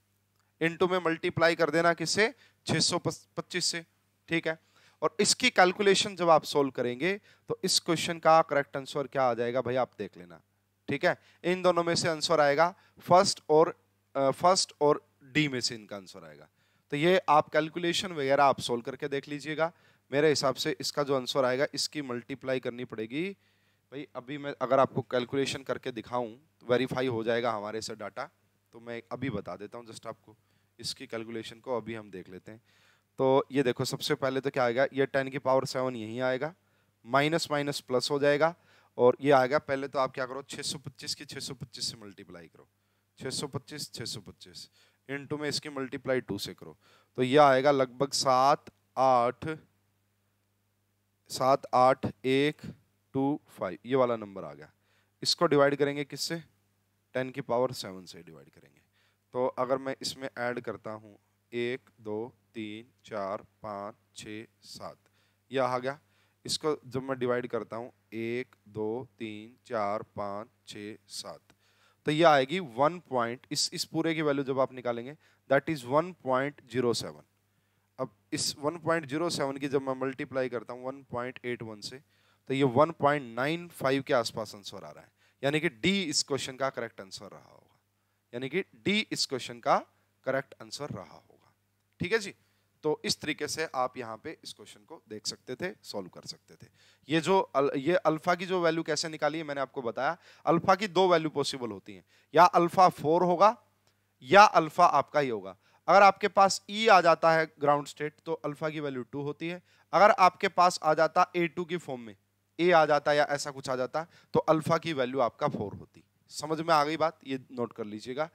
इनटू में मल्टीप्लाई कर देना किससे 625 से ठीक है और इसकी कैलकुलेशन जब आप सोल्व करेंगे तो इस क्वेश्चन का करेक्ट आंसर क्या आ जाएगा भाई आप देख लेना ठीक है इन दोनों में से आंसर आएगा फर्स्ट और फर्स्ट और डी में से इनका आंसर आएगा तो ये आप कैलकुलेशन वगैरह आप सोल्व करके देख लीजिएगा मेरे हिसाब से इसका जो आंसर आएगा इसकी मल्टीप्लाई करनी पड़ेगी भाई अभी मैं अगर आपको कैलकुलेशन करके दिखाऊं तो वेरीफाई हो जाएगा हमारे से डाटा तो मैं अभी बता देता हूं जस्ट आपको इसकी कैलकुलेशन को अभी हम देख लेते हैं तो ये देखो सबसे पहले तो क्या आएगा ये टेन की पावर सेवन यहीं आएगा माइनस माइनस प्लस हो जाएगा और ये आएगा पहले तो आप क्या करो 625 की 625 से मल्टीप्लाई करो 625 625 इनटू में इसकी मल्टीप्लाई टू से करो तो यह आएगा लगभग सात आठ सात आठ एक टू फाइव ये वाला नंबर आ गया इसको डिवाइड करेंगे किससे टेन की पावर सेवन से डिवाइड करेंगे तो अगर मैं इसमें ऐड करता हूँ एक दो तीन चार पाँच छः सात यह आ गया इसको जब मैं डिवाइड करता हूँ एक दो तीन चार पाँच छः सात तो ये आएगी वन पॉइंट इस इस पूरे की वैल्यू जब आप निकालेंगे that is one point zero seven अब इस वन पॉइंट जीरो सेवन की जब मैं मल्टीप्लाई करता हूँ वन पॉइंट एट वन से तो ये वन पॉइंट नाइन फाइव के आसपास आंसर आ रहा है यानी कि डी इस क्वेश्चन का करेक्ट आंसर रहा होगा यानी कि डी इस क्वेश्चन का करेक्ट आंसर रहा होगा ठीक है जी तो इस तरीके से आप यहाँ पे इस क्वेश्चन को देख सकते थे सॉल्व कर सकते थे ये जो अल, ये अल्फा की जो वैल्यू कैसे निकाली है मैंने आपको बताया अल्फा की दो वैल्यू पॉसिबल होती हैं या अल्फा फोर होगा या अल्फा आपका ही होगा अगर आपके पास ई e आ जाता है ग्राउंड स्टेट तो अल्फा की वैल्यू टू होती है अगर आपके पास आ जाता ए टू की फॉर्म में ए आ जाता या ऐसा कुछ आ जाता तो अल्फा की वैल्यू आपका फोर होती समझ में आ गई बात ये नोट कर लीजिएगा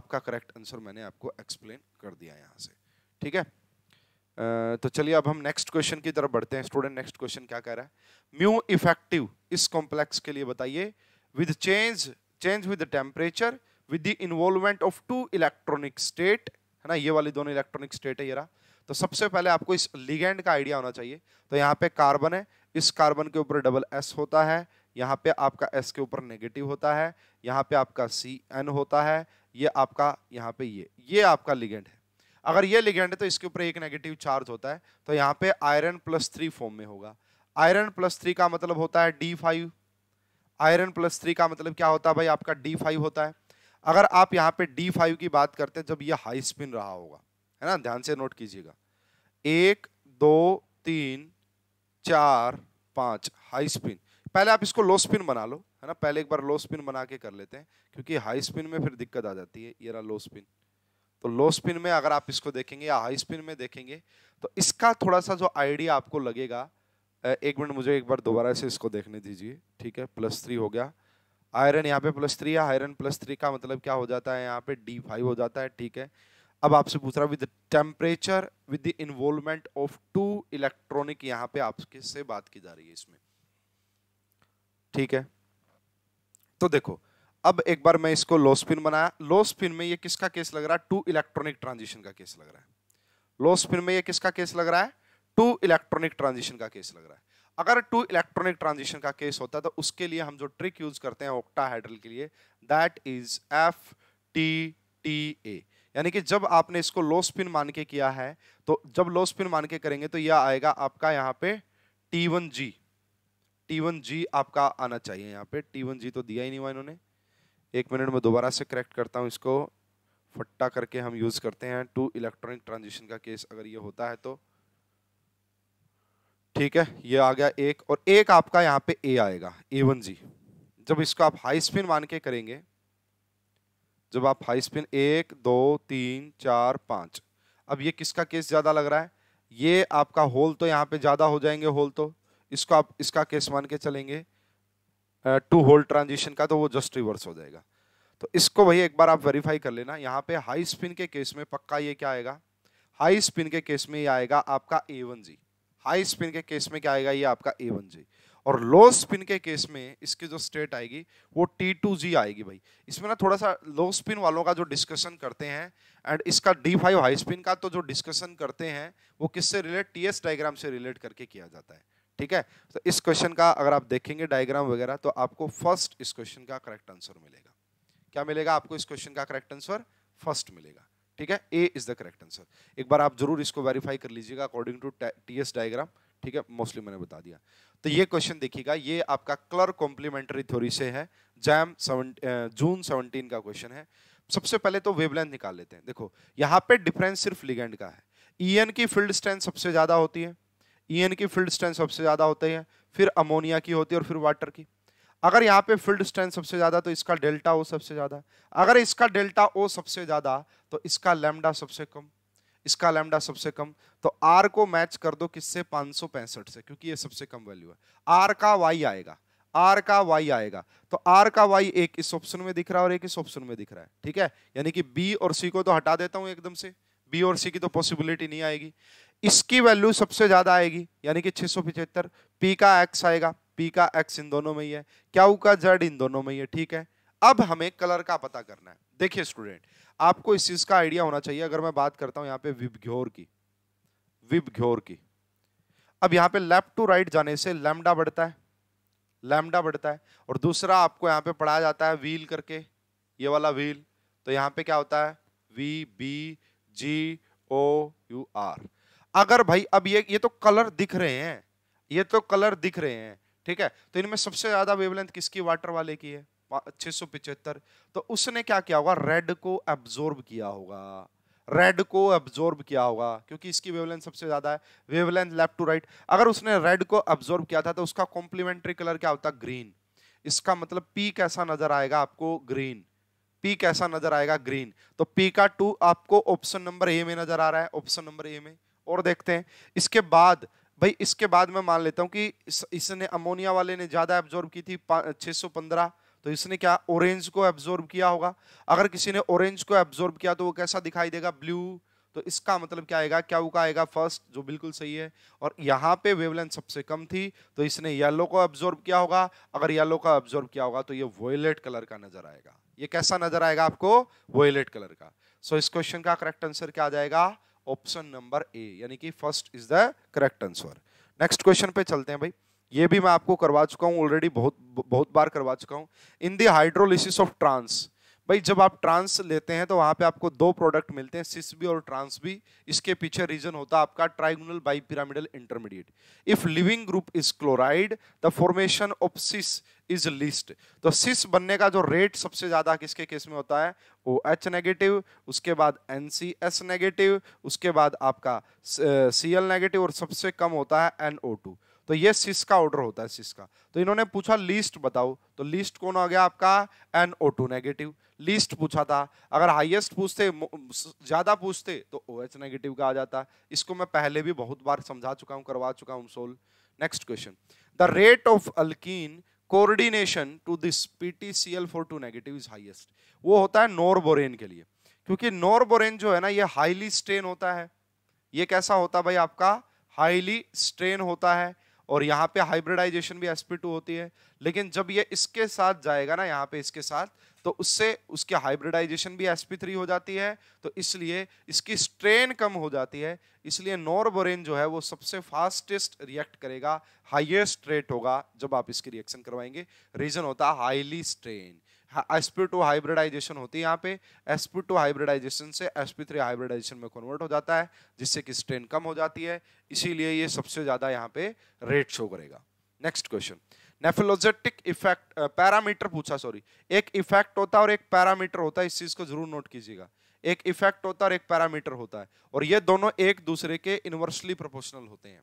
आपका करेक्ट आंसर मैंने आपको एक्सप्लेन कर दिया यहाँ से ठीक है तो चलिए अब हम नेक्स्ट क्वेश्चन की तरफ बढ़ते हैं स्टूडेंट नेक्स्ट क्वेश्चन क्या कह रहा है म्यू इफेक्टिव इस कॉम्प्लेक्स के लिए बताइए with change change with temperature with the involvement of two electronic state है ना ये वाली दोनों इलेक्ट्रॉनिक स्टेट है ये रहा तो सबसे पहले आपको इस लिगेंड का आइडिया होना चाहिए तो यहाँ पे कार्बन है इस कार्बन के ऊपर डबल एस होता है यहाँ पे आपका एस के ऊपर नेगेटिव होता है यहाँ पे आपका सी एन होता है ये आपका यहाँ पे ये ये आपका लिगेंड है अगर ये लिगेंड है तो इसके ऊपर एक नेगेटिव चार्ज होता है तो यहाँ पे आयरन प्लस थ्री फॉर्म में होगा आयरन प्लस थ्री का मतलब होता है d five iron plus three का मतलब क्या होता है भाई आपका डी फाइव होता है अगर आप यहाँ पे डी फाइव की बात करते हैं जब ये हाई स्पिन रहा होगा है ना ध्यान से नोट कीजिएगा एक दो तीन चार पाँच हाई स्पिन पहले आप इसको लो स्पिन बना लो है ना पहले एक बार लो स्पिन बना के कर लेते हैं क्योंकि हाई स्पिन में फिर दिक्कत आ जाती है ये रहा लो स्पिन तो लो स्पिन में अगर आप इसको देखेंगे या हाई स्पिन में देखेंगे तो इसका थोड़ा सा जो आइडिया आपको लगेगा एक मिनट मुझे एक बार दोबारा से इसको देखने दीजिए ठीक है प्लस थ्री हो गया आयरन यहाँ पे प्लस थ्री है आयरन प्लस थ्री का मतलब क्या हो जाता है यहाँ पे डी फाइव हो जाता है ठीक है अब आपसे पूछ रहा with temperature with the involvement of two electronic यहाँ पे आपके से बात की जा रही है इसमें ठीक है तो देखो अब एक बार मैं इसको लो स्पिन बनाया लो स्पिन में ये किसका केस लग रहा है टू इलेक्ट्रॉनिक ट्रांजिशन का केस लग रहा है लो स्पिन में ये किसका केस लग रहा है टू इलेक्ट्रॉनिक ट्रांजिशन का केस लग रहा है अगर टू इलेक्ट्रॉनिक ट्रांजिशन का केस होता है तो उसके लिए हम जो ट्रिक यूज करते हैं ओक्टा हाइड्रल के लिए that is F T T A यानी कि जब आपने इसको लो स्पिन मान के किया है तो जब लो स्पिन मान के करेंगे तो यह आएगा आपका यहाँ पे T one G T one G आपका आना चाहिए यहाँ पे टी वन जी तो दिया ही नहीं हुआ इन्होंने एक मिनट में दोबारा से करेक्ट करता हूँ इसको फट्टा करके हम यूज़ करते हैं टू इलेक्ट्रॉनिक ट्रांजिशन का केस अगर ये होता है तो ठीक है ये आ गया एक और एक आपका यहाँ पे ए आएगा ए वन जी जब इसको आप हाई स्पिन मान के करेंगे जब आप हाई स्पिन एक दो तीन चार पाँच अब ये किसका केस ज़्यादा लग रहा है ये आपका होल तो यहाँ पे ज़्यादा हो जाएंगे होल तो इसको आप इसका केस मान के चलेंगे टू होल्ड ट्रांजिशन का तो वो जस्ट रिवर्स हो जाएगा तो इसको भाई एक बार आप वेरीफाई कर लेना यहाँ पे हाई स्पिन के केस में पक्का ये क्या आएगा हाई स्पिन के केस में ये आएगा आपका A one G high spin के केस में क्या आएगा ये आपका ए वन जी और लो स्पिन के केस में इसकी जो स्टेट आएगी वो टी टू जी आएगी भाई इसमें ना थोड़ा सा लो स्पिन वालों का जो डिस्कशन करते हैं एंड इसका डी फाइव हाई स्पिन का तो जो डिस्कशन करते हैं वो किससे रिलेट टी एस डायग्राम से रिलेट करके किया जाता है ठीक है तो इस क्वेश्चन का अगर आप देखेंगे डायग्राम वगैरह तो आपको फर्स्ट इस क्वेश्चन का करेक्ट आंसर मिलेगा क्या मिलेगा आपको इस क्वेश्चन का करेक्ट आंसर फर्स्ट मिलेगा ठीक है A is the correct answer एक बार आप जरूर इसको वेरीफाई कर लीजिएगा according to T S diagram ठीक है मोस्टली मैंने बता दिया तो ये क्वेश्चन देखिएगा ये आपका क्लर कॉम्प्लीमेंटरी थ्योरी से है जैम जून सेवनटीन का क्वेश्चन है सबसे पहले तो वेवलेंथ निकाल लेते हैं देखो यहाँ पे डिफरेंस सिर्फ लिगेंड का है ई e की फील्ड स्ट्रेंथ सबसे ज़्यादा होती है ईएन की फील्ड स्ट्रेंथ सबसे ज़्यादा होती है फिर अमोनिया की होती है और फिर वाटर की अगर यहाँ पे फील्ड स्ट्रेंथ सबसे ज़्यादा तो इसका डेल्टा ओ सबसे ज़्यादा अगर इसका डेल्टा ओ सबसे ज़्यादा तो इसका लेमडा सबसे कम इसका लेमडा सबसे कम तो आर को मैच कर दो किससे पाँच से क्योंकि ये सबसे कम वैल्यू है आर का वाई आएगा आर का वाई आएगा तो आर का वाई एक इस ऑप्शन में दिख रहा है और एक इस ऑप्शन में दिख रहा है ठीक है यानी कि बी और सी को तो हटा देता हूँ एकदम से बी और सी की तो पॉसिबिलिटी नहीं आएगी इसकी वैल्यू सबसे ज़्यादा आएगी यानी कि छह सौ पिचहत्तर पी का एक्स आएगा पी का एक्स इन दोनों में ही है क्या का जेड इन दोनों में ही है ठीक है अब हमें कलर का पता करना है देखिए स्टूडेंट आपको इस चीज़ का आइडिया होना चाहिए अगर मैं बात करता हूं यहाँ पे विभ्योर की विभ्योर की अब यहाँ पे लेफ्ट टू राइट जाने से लैम्डा बढ़ता है लैम्डा बढ़ता है और दूसरा आपको यहाँ पे पढ़ाया जाता है व्हील करके ये वाला व्हील तो यहाँ पे क्या होता है V B G O U R अगर भाई अब ये ये तो कलर दिख रहे हैं ये तो कलर दिख रहे हैं ठीक है तो इनमें सबसे ज्यादा वेवलेंथ किसकी वाटर वाले की है छह तो उसने क्या किया होगा रेड को एब्जॉर्ब किया होगा रेड को एब्जॉर्ब किया होगा क्योंकि इसकी वेवलेंथ सबसे ज्यादा है वेवलेंथ लेफ्ट टू राइट अगर उसने रेड को एब्जॉर्ब किया था तो उसका कॉम्प्लीमेंट्री कलर क्या होता ग्रीन इसका मतलब पी कैसा नजर आएगा आपको ग्रीन पी कैसा नजर आएगा ग्रीन तो पी का टू आपको ऑप्शन नंबर ए में नजर आ रहा है ऑप्शन नंबर ए में और देखते हैं इसके बाद भाई इसके बाद मैं मान लेता हूँ कि इस, इसने अमोनिया वाले ने ज़्यादा एब्जॉर्ब की थी छः सौ पंद्रह तो इसने क्या ऑरेंज को एब्जॉर्ब किया होगा अगर किसी ने ऑरेंज को एब्जॉर्ब किया तो वो कैसा दिखाई देगा ब्लू तो इसका मतलब क्या आएगा क्या का आएगा फर्स्ट जो बिल्कुल सही है और यहाँ पे वेवलेंथ सबसे कम थी तो इसने येलो को एब्जॉर्ब किया होगा अगर येलो का एब्जॉर्ब किया होगा तो ये वोयलेट कलर का नजर आएगा ये कैसा नजर आएगा आपको वोयलेट कलर का सो so, इस क्वेश्चन का करेक्ट आंसर क्या आ जाएगा ऑप्शन नंबर ए यानी कि first is the correct answer next question पे चलते हैं भाई ये भी मैं आपको करवा चुका हूँ ऑलरेडी बहुत बहुत बार करवा चुका हूँ in the hydrolysis of trans भाई जब आप ट्रांस लेते हैं तो वहां पे आपको दो प्रोडक्ट मिलते हैं सिस भी और ट्रांस भी इसके पीछे रीजन होता है आपका bipyramidal intermediate if leaving group is chloride the formation of cis is least तो सिस बनने का जो रेट सबसे ज्यादा किसके केस में होता है ओ एच नेगेटिव उसके बाद एन सी एस नेगेटिव उसके बाद आपका सी एल नेगेटिव और सबसे कम होता है एन ओ टू तो ये सिस का ऑर्डर होता है सिस का तो इन्होंने पूछा लिस्ट बताओ तो लिस्ट कौन आ गया आपका N O two negative least पूछा था अगर हाईएस्ट पूछते ज़्यादा पूछते तो ओ एच नेगेटिव का आ जाता इसको मैं पहले भी बहुत बार समझा चुका हूँ करवा चुका हूँ so next question the rate of alkene coordination to this P T C L four two negative is highest वो होता है नॉरबोरेन के लिए क्योंकि नॉरबोरेन जो है ना ये हाईली स्ट्रेन होता है ये कैसा होता है भाई आपका हाईली स्ट्रेन होता है और यहाँ पे हाइब्रिडाइजेशन भी sp2 होती है लेकिन जब ये इसके साथ जाएगा ना यहाँ पे इसके साथ तो उससे उसके हाइब्रिडाइजेशन भी sp3 हो जाती है तो इसलिए इसकी स्ट्रेन कम हो जाती है इसलिए नॉरबोरेन जो है वो सबसे फास्टेस्ट रिएक्ट करेगा हाइएस्ट रेट होगा जब आप इसकी रिएक्शन करवाएंगे रीजन होता है highly strain SP two hybridization होती है यहाँ पे एसपी टू हाइब्रिडाइजेशन से एसपी थ्री हाइब्रिडाइजेशन में कन्वर्ट हो जाता है जिससे कि स्ट्रेन कम हो जाती है इसीलिए ये सबसे ज़्यादा यहाँ पे रेट शो करेगा next question nephelauxetic effect parameter पूछा सॉरी एक इफेक्ट होता है और एक पैरामीटर होता है इस चीज़ को जरूर नोट कीजिएगा एक इफेक्ट होता है और एक पैरामीटर होता है और ये दोनों एक दूसरे के इनवर्सली प्रोपोर्शनल होते हैं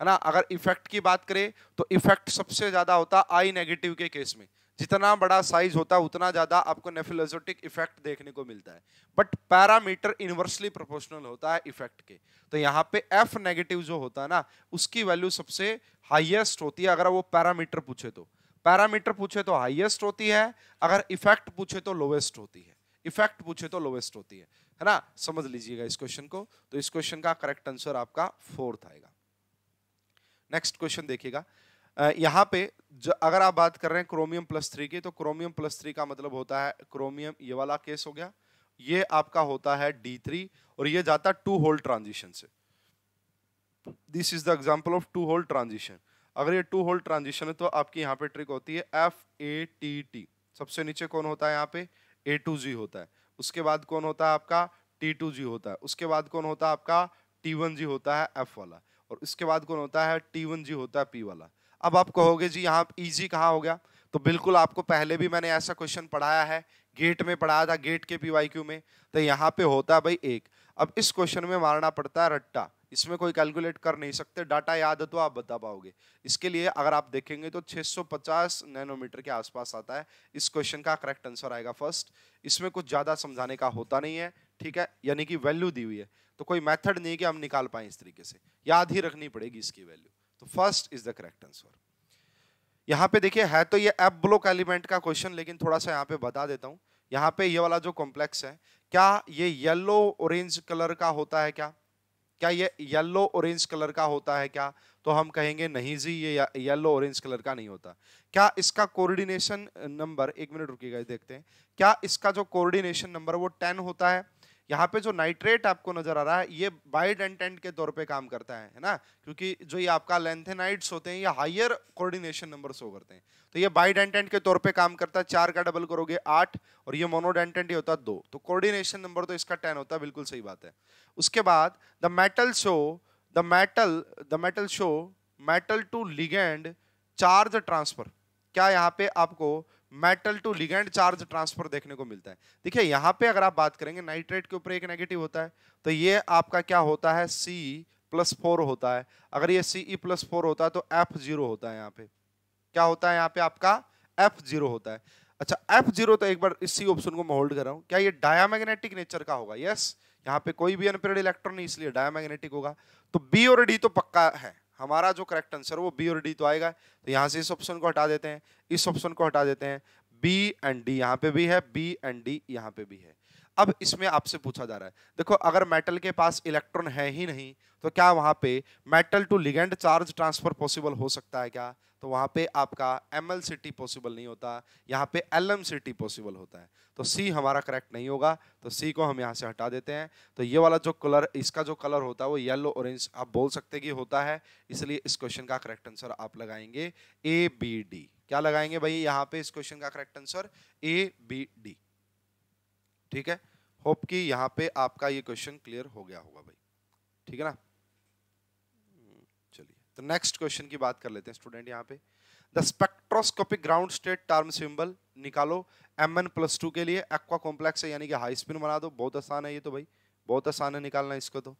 है ना अगर इफेक्ट की बात करें तो इफेक्ट सबसे ज़्यादा होता है आई नेगेटिव के केस में जितना बड़ा साइज होता है उतना ज़्यादा आपको नेफिलोजोटिक इफेक्ट देखने को मिलता है बट पैरामीटर इनवर्सली प्रोपोर्शनल होता है इफेक्ट के तो यहाँ पे एफ नेगेटिव जो होता है ना उसकी वैल्यू सबसे हाईएस्ट होती है अगर वो पैरामीटर पूछे तो पैरामीटर पूछे तो हाइएस्ट होती है अगर इफेक्ट पूछे तो लोवेस्ट होती है इफेक्ट पूछे तो लोवेस्ट होती है है ना समझ लीजिएगा इस क्वेश्चन को तो इस क्वेश्चन का करेक्ट आंसर आपका फोर्थ आएगा नेक्स्ट क्वेश्चन देखिएगा यहाँ पे जो अगर आप बात कर रहे हैं क्रोमियम प्लस थ्री की तो क्रोमियम प्लस थ्री का मतलब होता है क्रोमियम ये वाला केस हो गया ये आपका होता है डी थ्री और ये जाता टू होल ट्रांजिशन से this is the example of two hole transition अगर ये टू होल ट्रांजिशन है तो आपकी यहाँ पे ट्रिक होती है एफ ए टी टी सबसे नीचे कौन होता है यहाँ पे ए टू जी होता है उसके बाद कौन होता है आपका टी टू जी होता है उसके बाद कौन होता है आपका टी वन जी होता है एफ वाला और इसके बाद कौन होता है टी वन जी होता है पी वाला अब आप कहोगे जी यहाँ ईजी कहाँ हो गया तो बिल्कुल आपको पहले भी मैंने ऐसा क्वेश्चन पढ़ाया है गेट में पढ़ाया था गेट के पी में तो यहाँ पे होता है भाई एक अब इस क्वेश्चन में मारना पड़ता है रट्टा इसमें कोई कैलकुलेट कर नहीं सकते डाटा याद है तो आप बता पाओगे इसके लिए अगर आप देखेंगे तो 650 नैनोमीटर के आसपास आता है इस क्वेश्चन का करेक्ट आंसर आएगा फर्स्ट इसमें कुछ ज़्यादा समझाने का होता नहीं है ठीक है यानी कि वैल्यू दी हुई है तो कोई मेथड नहीं है कि हम निकाल पाए इस तरीके से याद ही रखनी पड़ेगी इसकी वैल्यू तो first is the correct answer यहाँ पे देखिए है तो ये एप ब्लॉक एलिमेंट का क्वेश्चन लेकिन थोड़ा सा यहाँ पे बता देता हूँ यहाँ पे ये वाला जो कॉम्प्लेक्स है क्या ये येलो ऑरेंज कलर का होता है क्या क्या ये येलो ऑरेंज कलर का होता है क्या तो हम कहेंगे नहीं जी ये येलो ऑरेंज कलर का नहीं होता क्या इसका कोऑर्डिनेशन नंबर एक मिनट रुकिएगा देखते हैं क्या इसका जो कोऑर्डिनेशन नंबर वो टेन होता है यहाँ पे जो नाइट्रेट आपको नजर आ रहा है ये बाइड टेंट के तौर पे काम करता है है ना क्योंकि जो ये आपका लेंथेनाइट्स होते हैं ये हायर कोऑर्डिनेशन नंबर शो करते हैं तो ये बाइड एंटेंट के तौर पे काम करता है चार का डबल करोगे आठ और ये मोनोडेंटेंट ये होता है दो तो कोऑर्डिनेशन नंबर तो इसका टेन होता है बिल्कुल सही बात है उसके बाद the metal show the metal the metal show metal to ligand charge transfer क्या यहाँ पे आपको metal to ligand charge transfer देखने को मिलता है देखिए यहाँ पे अगर आप बात करेंगे नाइट्रेट के ऊपर एक नेगेटिव होता है तो ये आपका क्या होता है सी प्लस फोर होता है अगर ये सी ई प्लस फोर होता है तो एफ जीरो होता है यहाँ पे क्या होता है यहाँ पे आपका एफ जीरो होता है अच्छा एफ जीरो तो एक बार इसी ऑप्शन को मैं होल्ड कर रहा हूँ क्या ये डायमैग्नेटिक नेचर का होगा यस यहाँ पे कोई भी अनपेड इलेक्ट्रॉन नहीं इसलिए डायमैग्नेटिक होगा तो बी और डी तो पक्का है हमारा जो करेक्ट आंसर वो बी और डी तो आएगा तो यहाँ से इस ऑप्शन को हटा देते हैं इस ऑप्शन को हटा देते हैं बी एंड डी यहाँ पे भी है बी एंड डी यहाँ पे भी है अब इसमें आपसे पूछा जा रहा है देखो अगर मेटल के पास इलेक्ट्रॉन है ही नहीं तो क्या वहाँ पे metal to ligand charge transfer possible हो सकता है क्या तो वहाँ पे आपका एम एल सिटी पॉसिबल नहीं होता यहाँ पे एल एम सिटी पॉसिबल होता है तो सी हमारा करेक्ट नहीं होगा तो सी को हम यहाँ से हटा देते हैं तो ये वाला जो कलर इसका जो कलर होता है वो येलो ऑरेंज आप बोल सकते कि होता है इसलिए इस क्वेश्चन का करेक्ट आंसर आप लगाएंगे ए बी डी क्या लगाएंगे भाई यहाँ पे इस क्वेश्चन का correct answer A B D ठीक है होप कि यहाँ पे आपका ये क्वेश्चन क्लियर हो गया होगा भाई ठीक है ना तो नेक्स्ट क्वेश्चन की बात कर लेते हैं स्टूडेंट यहाँ पे the spectroscopic ground state term symbol निकालो एम एन प्लस टू के लिए एक्वा कॉम्प्लेक्स है यानी कि हाई स्पिन बना दो बहुत आसान है ये तो भाई बहुत आसान है निकालना इसको तो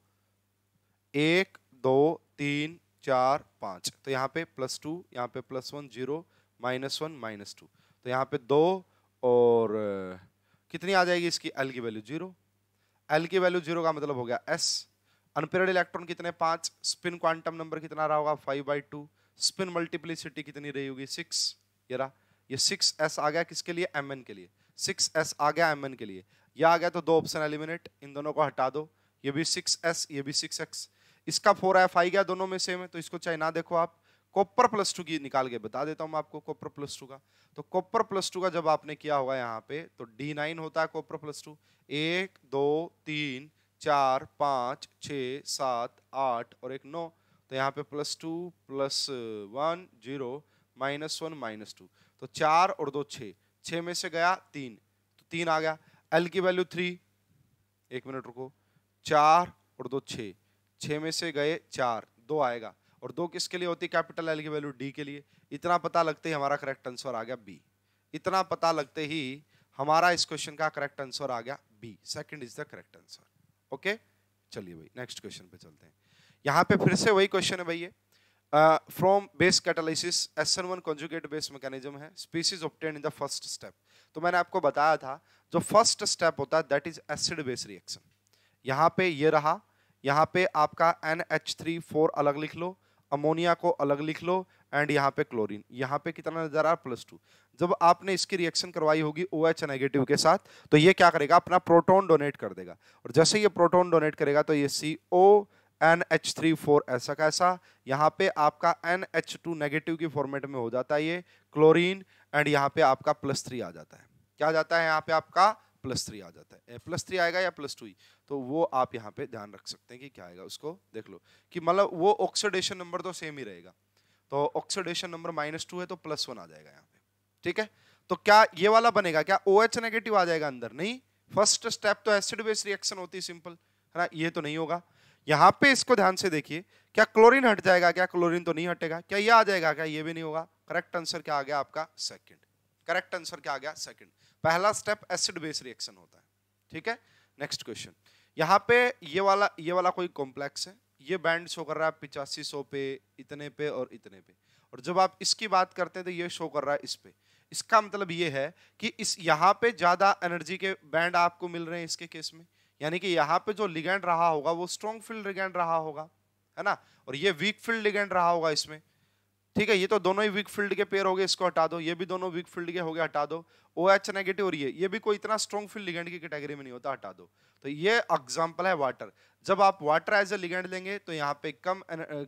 एक दो तीन चार पाँच तो यहाँ पे प्लस टू यहाँ पे plus one zero minus one minus two तो यहाँ पे दो और कितनी आ जाएगी इसकी एल की वैल्यू जीरो एल की वैल्यू जीरो का मतलब हो गया एस अनपेयर्ड इलेक्ट्रॉन कितने पांच स्पिन क्वांटम नंबर कितना रहा होगा five by two spin multiplicity कितनी रही होगी सिक्स ये रहा ये सिक्स एस आ गया किसके लिए एम के लिए सिक्स एस आ गया एम के लिए यह आ गया तो दो ऑप्शन एलिमिनेट इन दोनों को हटा दो ये भी सिक्स एस ये भी सिक्स एक्स इसका फोर एफ आई गया दोनों में सेम है तो इसको चाहे ना देखो आप कॉपर प्लस टू की निकाल के बता देता हूँ मैं आपको कॉपर प्लस टू का तो कॉपर प्लस टू का जब आपने किया होगा यहाँ पे तो डी नाइन होता है कॉपर प्लस टू एक दो तीन चार पाँच छ सात आठ और एक नौ तो यहाँ पे plus two plus one zero minus one minus two तो चार और दो छः छः में से गया तीन तो तीन आ गया एल की वैल्यू थ्री एक मिनट रुको चार और दो छः छः में से गए चार दो आएगा और दो किसके लिए होती कैपिटल एल की वैल्यू डी के लिए इतना पता लगते ही हमारा करेक्ट आंसर आ गया बी इतना पता लगते ही हमारा इस क्वेश्चन का करेक्ट आंसर आ गया B second is the correct answer okay चलिए भाई नेक्स्ट क्वेश्चन पे चलते हैं यहाँ पे फिर से वही क्वेश्चन है भाई ये from base catalysis S N one conjugate base mechanism है species obtained in the first step तो मैंने आपको बताया था जो फर्स्ट स्टेप होता है that is acid base reaction यहाँ पे ये रहा यहाँ पे आपका एन अलग लिख लो अमोनिया को अलग लिख लो एंड यहाँ पे क्लोरीन यहाँ पे कितना नजर आ प्लस टू जब आपने इसकी रिएक्शन करवाई होगी ओ एच नेगेटिव के साथ तो ये क्या करेगा अपना प्रोटोन डोनेट कर देगा और जैसे ये प्रोटोन डोनेट करेगा तो ये C O N H three four ऐसा का ऐसा यहाँ पे आपका एन एच टू नेगेटिव की फॉर्मेट में हो जाता है ये क्लोरीन एंड यहाँ पे आपका प्लस थ्री आ जाता है क्या जाता है यहाँ पे आपका प्लस थ्री आ जाता है प्लस थ्री आएगा या प्लस टू ही तो वो आप यहाँ पे ध्यान रख सकते हैं कि क्या आएगा उसको देख लो कि मतलब वो ऑक्सीडेशन नंबर तो सेम ही रहेगा तो ऑक्सीडेशन नंबर माइनस टू है तो प्लस वन आ जाएगा यहाँ पे ठीक है तो क्या ये वाला बनेगा क्या ओ OH नेगेटिव आ जाएगा अंदर नहीं फर्स्ट स्टेप तो एसिड बेस रिएक्शन होती है सिंपल है ना ये तो नहीं होगा यहाँ पे इसको ध्यान से देखिए क्या क्लोरीन हट जाएगा क्या क्लोरीन तो नहीं हटेगा क्या ये आ जाएगा क्या ये भी नहीं होगा करेक्ट आंसर क्या आ गया आपका सेकंड करेक्ट आंसर क्या आ गया सेकंड पहला स्टेप एसिड बेस रिएक्शन होता है ठीक है नेक्स्ट क्वेश्चन यहाँ पे ये वाला ये वाला कोई कॉम्प्लेक्स है ये बैंड शो कर रहा है पिचासी सौ पे इतने पे और इतने पे और जब आप इसकी बात करते हैं तो ये शो कर रहा है इस पे इसका मतलब ये है कि इस यहाँ पे ज़्यादा एनर्जी के बैंड आपको मिल रहे हैं इसके केस में यानी कि यहाँ पे जो लिगेंड रहा होगा वो स्ट्रॉन्ग फील्ड लिगेंड रहा होगा है ना और ये वीक फील्ड लिगेंड रहा होगा इसमें ठीक है ये तो दोनों ही वीक फील्ड के पेयर हो गए इसको हटा दो ये भी दोनों वीक फील्ड के हो गए हटा दो ओ एच नेगेटिव और ये ये भी कोई इतना स्ट्रॉन्ग फील्ड लिगेंड की कैटेगरी में नहीं होता हटा दो तो ये एग्जाम्पल है वाटर जब आप वाटर एज ए लिगेंड लेंगे तो यहाँ पे कम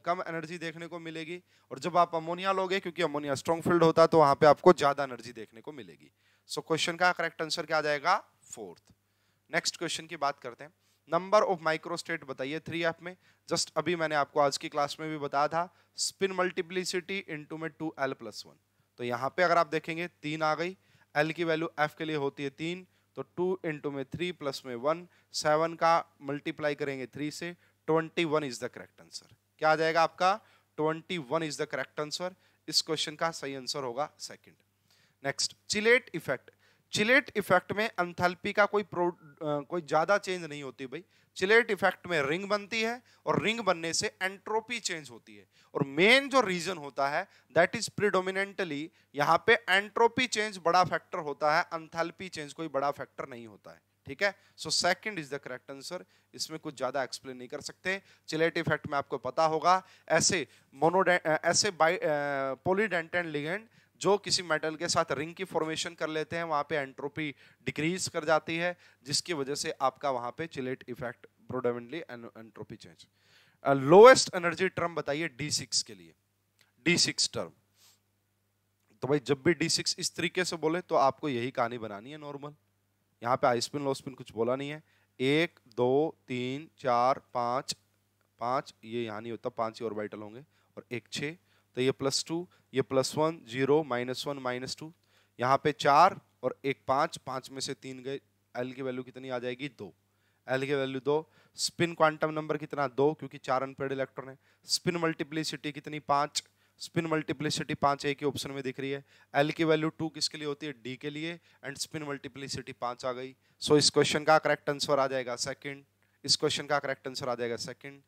कम एनर्जी देखने को मिलेगी और जब आप अमोनिया लोगे क्योंकि अमोनिया स्ट्रॉन्ग फील्ड होता है तो वहाँ पे आपको ज़्यादा एनर्जी देखने को मिलेगी सो so, क्वेश्चन का करेक्ट आंसर क्या आ जाएगा फोर्थ नेक्स्ट क्वेश्चन की बात करते हैं नंबर ऑफ माइक्रोस्टेट बताइए थ्री एफ में जस्ट अभी मैंने आपको आज की क्लास में भी बताया था स्पिन मल्टीप्लिसिटी इंटू में टू एल प्लस वन तो यहाँ पे अगर आप देखेंगे तीन आ गई एल की वैल्यू एफ के लिए होती है तीन तो टू इंटू में थ्री प्लस में वन सेवन का मल्टीप्लाई करेंगे थ्री से twenty one is the correct answer क्या आ जाएगा आपका twenty one is the correct answer इस क्वेश्चन का सही आंसर होगा second next chelate effect chelate effect में एंथैल्पी का कोई प्रो आ, कोई ज़्यादा चेंज नहीं होती भाई चिलेट इफेक्ट में रिंग बनती है और रिंग बनने से एंट्रोपी चेंज होती है और मेन जो रीजन होता है दैट इज प्रिडोमिनेंटली यहाँ पे एंट्रोपी चेंज बड़ा फैक्टर होता है एंथैल्पी चेंज कोई बड़ा फैक्टर नहीं होता है ठीक है so second is the correct answer इसमें कुछ ज़्यादा एक्सप्लेन नहीं कर सकते चिलेट इफेक्ट में आपको पता होगा ऐसे मोनोडे ऐसे बाई पोलीडेंटेंट लिगेंड जो किसी मेटल के साथ रिंग की फॉर्मेशन कर लेते हैं वहाँ पे एंट्रोपी डिक्रीज कर जाती है जिसकी वजह से आपका वहाँ पे chelate effect predominantly entropy change lowest energy term बताइए डी सिक्स के लिए डी सिक्स टर्म तो भाई जब भी डी सिक्स इस तरीके से बोले तो आपको यही कहानी बनानी है नॉर्मल यहाँ पे आइसपिन लोस्पिन कुछ बोला नहीं है एक दो तीन चार पाँच पाँच ये यहाँ नहीं होता पाँच ही और ऑर्बिटल होंगे और एक छः तो ये प्लस टू ये plus one zero minus one minus two यहाँ पे चार और एक पाँच पाँच में से तीन गए एल की वैल्यू कितनी आ जाएगी दो एल की वैल्यू दो स्पिन क्वांटम नंबर कितना दो क्योंकि चार अनपेड इलेक्ट्रॉन है स्पिन मल्टीप्लिसिटी कितनी पाँच स्पिन मल्टीप्लिसिटी पाँच ए के ऑप्शन में दिख रही है एल की वैल्यू टू किसके लिए होती है डी के लिए एंड स्पिन मल्टीप्लिसिटी पाँच आ गई सो so, इस क्वेश्चन का करेक्ट आंसर आ जाएगा सेकेंड इस क्वेश्चन का करेक्ट आंसर आ जाएगा सेकेंड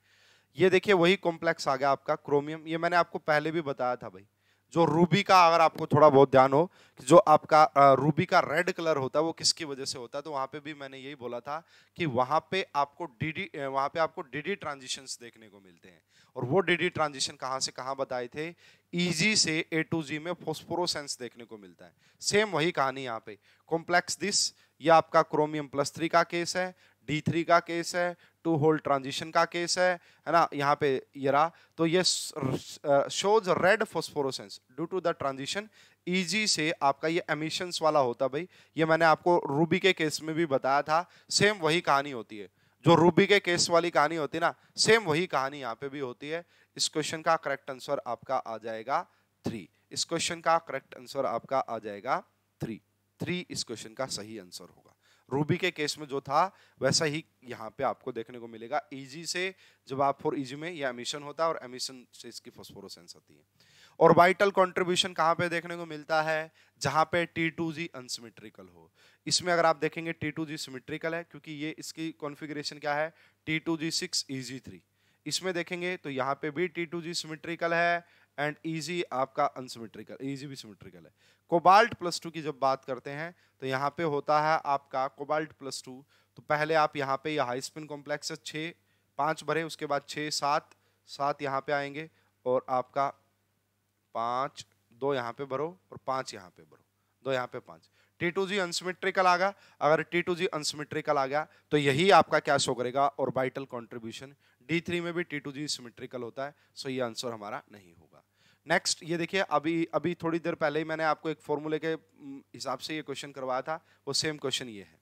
ये देखिए वही कॉम्प्लेक्स आ गया आपका क्रोमियम ये मैंने आपको पहले भी बताया था भाई जो रूबी का अगर आपको थोड़ा बहुत ध्यान हो कि जो आपका रूबी का रेड कलर होता है वो किसकी वजह से होता है तो वहाँ पे भी मैंने यही बोला था कि वहाँ पे आपको डीडी वहाँ पे आपको डीडी ट्रांजिशंस देखने को मिलते हैं और वो डीडी ट्रांजिशन कहाँ से कहाँ बताए थे ईजी e से ए टू जी में फोस्फोरोसेंस देखने को मिलता है सेम वही कहानी यहाँ पे कॉम्प्लेक्स दिस ये आपका क्रोमियम प्लस थ्री का केस है डी थ्री का केस है टू होल्ड ट्रांजिशन का केस है है ना यहाँ पे ये रहा तो ये shows red phosphorescence due to the transition EG से आपका ये एमिशंस वाला होता भाई ये मैंने आपको रूबी के केस में भी बताया था सेम वही कहानी होती है जो रूबी के केस वाली कहानी होती है ना सेम वही कहानी यहाँ पे भी होती है इस क्वेश्चन का करेक्ट आंसर आपका आ जाएगा थ्री इस क्वेश्चन का करेक्ट आंसर आपका आ जाएगा थ्री थ्री इस क्वेश्चन का सही आंसर होगा रूबी के केस में जो था वैसा ही यहाँ पे आपको देखने को मिलेगा ईजी e से जब आप फोर ईजी e में यह एमिशन होता है और एमिशन से इसकी फोस्फोरोसेंस होती है और वाइटल कंट्रीब्यूशन कहाँ पे देखने को मिलता है जहाँ पे टी टू जी अनसिमिट्रिकल हो इसमें अगर आप देखेंगे टी टू जी सिमिट्रिकल है क्योंकि ये इसकी कॉन्फिग्रेशन क्या है T two G six E G three इसमें देखेंगे तो यहाँ पे भी टी टू जी सिमिट्रिकल है एंड ईजी e आपका अनसिमिट्रिकल ईजी भी सिमिट्रिकल है कोबाल्ट प्लस टू की जब बात करते हैं तो यहाँ पे होता है आपका कोबाल्ट प्लस टू तो पहले आप यहाँ पे हाई स्पिन कॉम्प्लेक्स छः पाँच भरे उसके बाद छः सात सात यहाँ पे आएंगे और आपका पाँच दो यहाँ पे भरो और पाँच यहाँ पे भरो दो यहाँ पे पाँच टी टू जी अनसिमेट्रिकल आ गया अगर टी टू जी अनसिमेट्रिकल आ गया तो यही आपका क्या शो करेगा और बाइटल कॉन्ट्रीब्यूशन डी थ्री में भी टी टू जी सिमेट्रिकल होता है सो ये आंसर हमारा नहीं होगा नेक्स्ट ये देखिए अभी अभी थोड़ी देर पहले ही मैंने आपको एक फॉर्मूले के हिसाब से ये क्वेश्चन करवाया था वो सेम क्वेश्चन ये है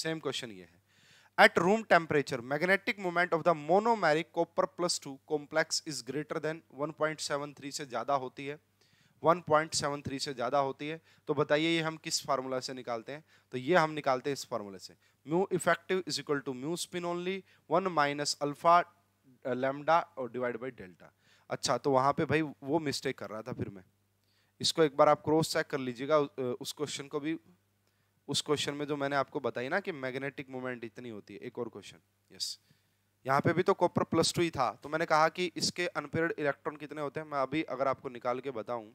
सेम क्वेश्चन ये है at room temperature magnetic moment of the monomeric copper plus two complex is greater than 1.73 से ज़्यादा होती है 1.73 से ज़्यादा होती है तो बताइए ये हम किस फार्मूला से निकालते हैं तो ये हम निकालते हैं इस फार्मूले से mu effective is equal to mu spin only one minus alpha lambda और डिवाइड बाई डेल्टा अच्छा तो वहाँ पे भाई वो मिस्टेक कर रहा था फिर मैं इसको एक बार आप क्रॉस चेक कर लीजिएगा उस क्वेश्चन को भी उस क्वेश्चन में जो मैंने आपको बताई ना कि मैग्नेटिक मोमेंट इतनी होती है एक और क्वेश्चन यस यहाँ पे भी तो कॉपर प्लस टू ही था तो मैंने कहा कि इसके अनपेड इलेक्ट्रॉन कितने होते हैं मैं अभी अगर आपको निकाल के बताऊँ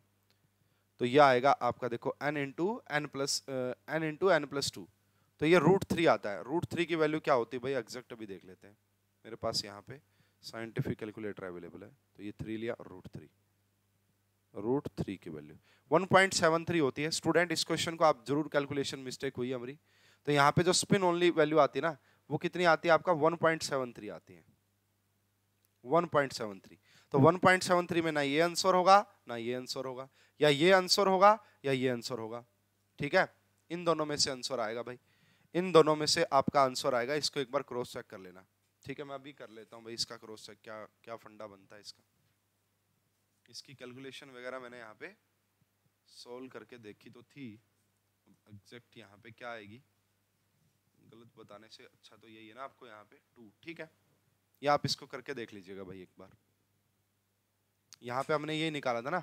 तो यह आएगा आपका देखो N into N plus N into N plus two तो ये रूट थ्री आता है रूट थ्री की वैल्यू क्या होती है भाई एग्जैक्ट अभी देख लेते हैं मेरे पास यहाँ पे साइंटिफिक कैलकुलेटर अवेलेबल है तो ये थ्री लिया रूट थ्री रूट थ्री की value one point seven three होती है स्टूडेंट इस क्वेश्चन को आप जरूर कैलकुलेशन मिस्टेक हुई है हमारी तो यहाँ पे जो स्पिन ओनली वैल्यू आती है ना वो कितनी आती है आपका वन पॉइंट सेवन थ्री आती है वन पॉइंट सेवन थ्री तो वन पॉइंट सेवन थ्री में ना ये आंसर होगा ना ये आंसर होगा या ये आंसर होगा या ये आंसर होगा ठीक है इन दोनों में से आंसर आएगा भाई इन दोनों में से आपका आंसर आएगा इसको एक बार क्रॉस चेक कर लेना ठीक है मैं अभी कर लेता हूँ भाई इसका क्रॉस चेक क्या क्या फंडा बनता है इसका इसकी कैलकुलेशन वगैरह मैंने यहाँ पे सोल्व करके देखी तो थी एग्जैक्ट यहाँ पे क्या आएगी गलत बताने से अच्छा तो यही है ना आपको यहाँ पे टू ठीक है या आप इसको करके देख लीजिएगा भाई एक बार यहाँ पे हमने यही निकाला था ना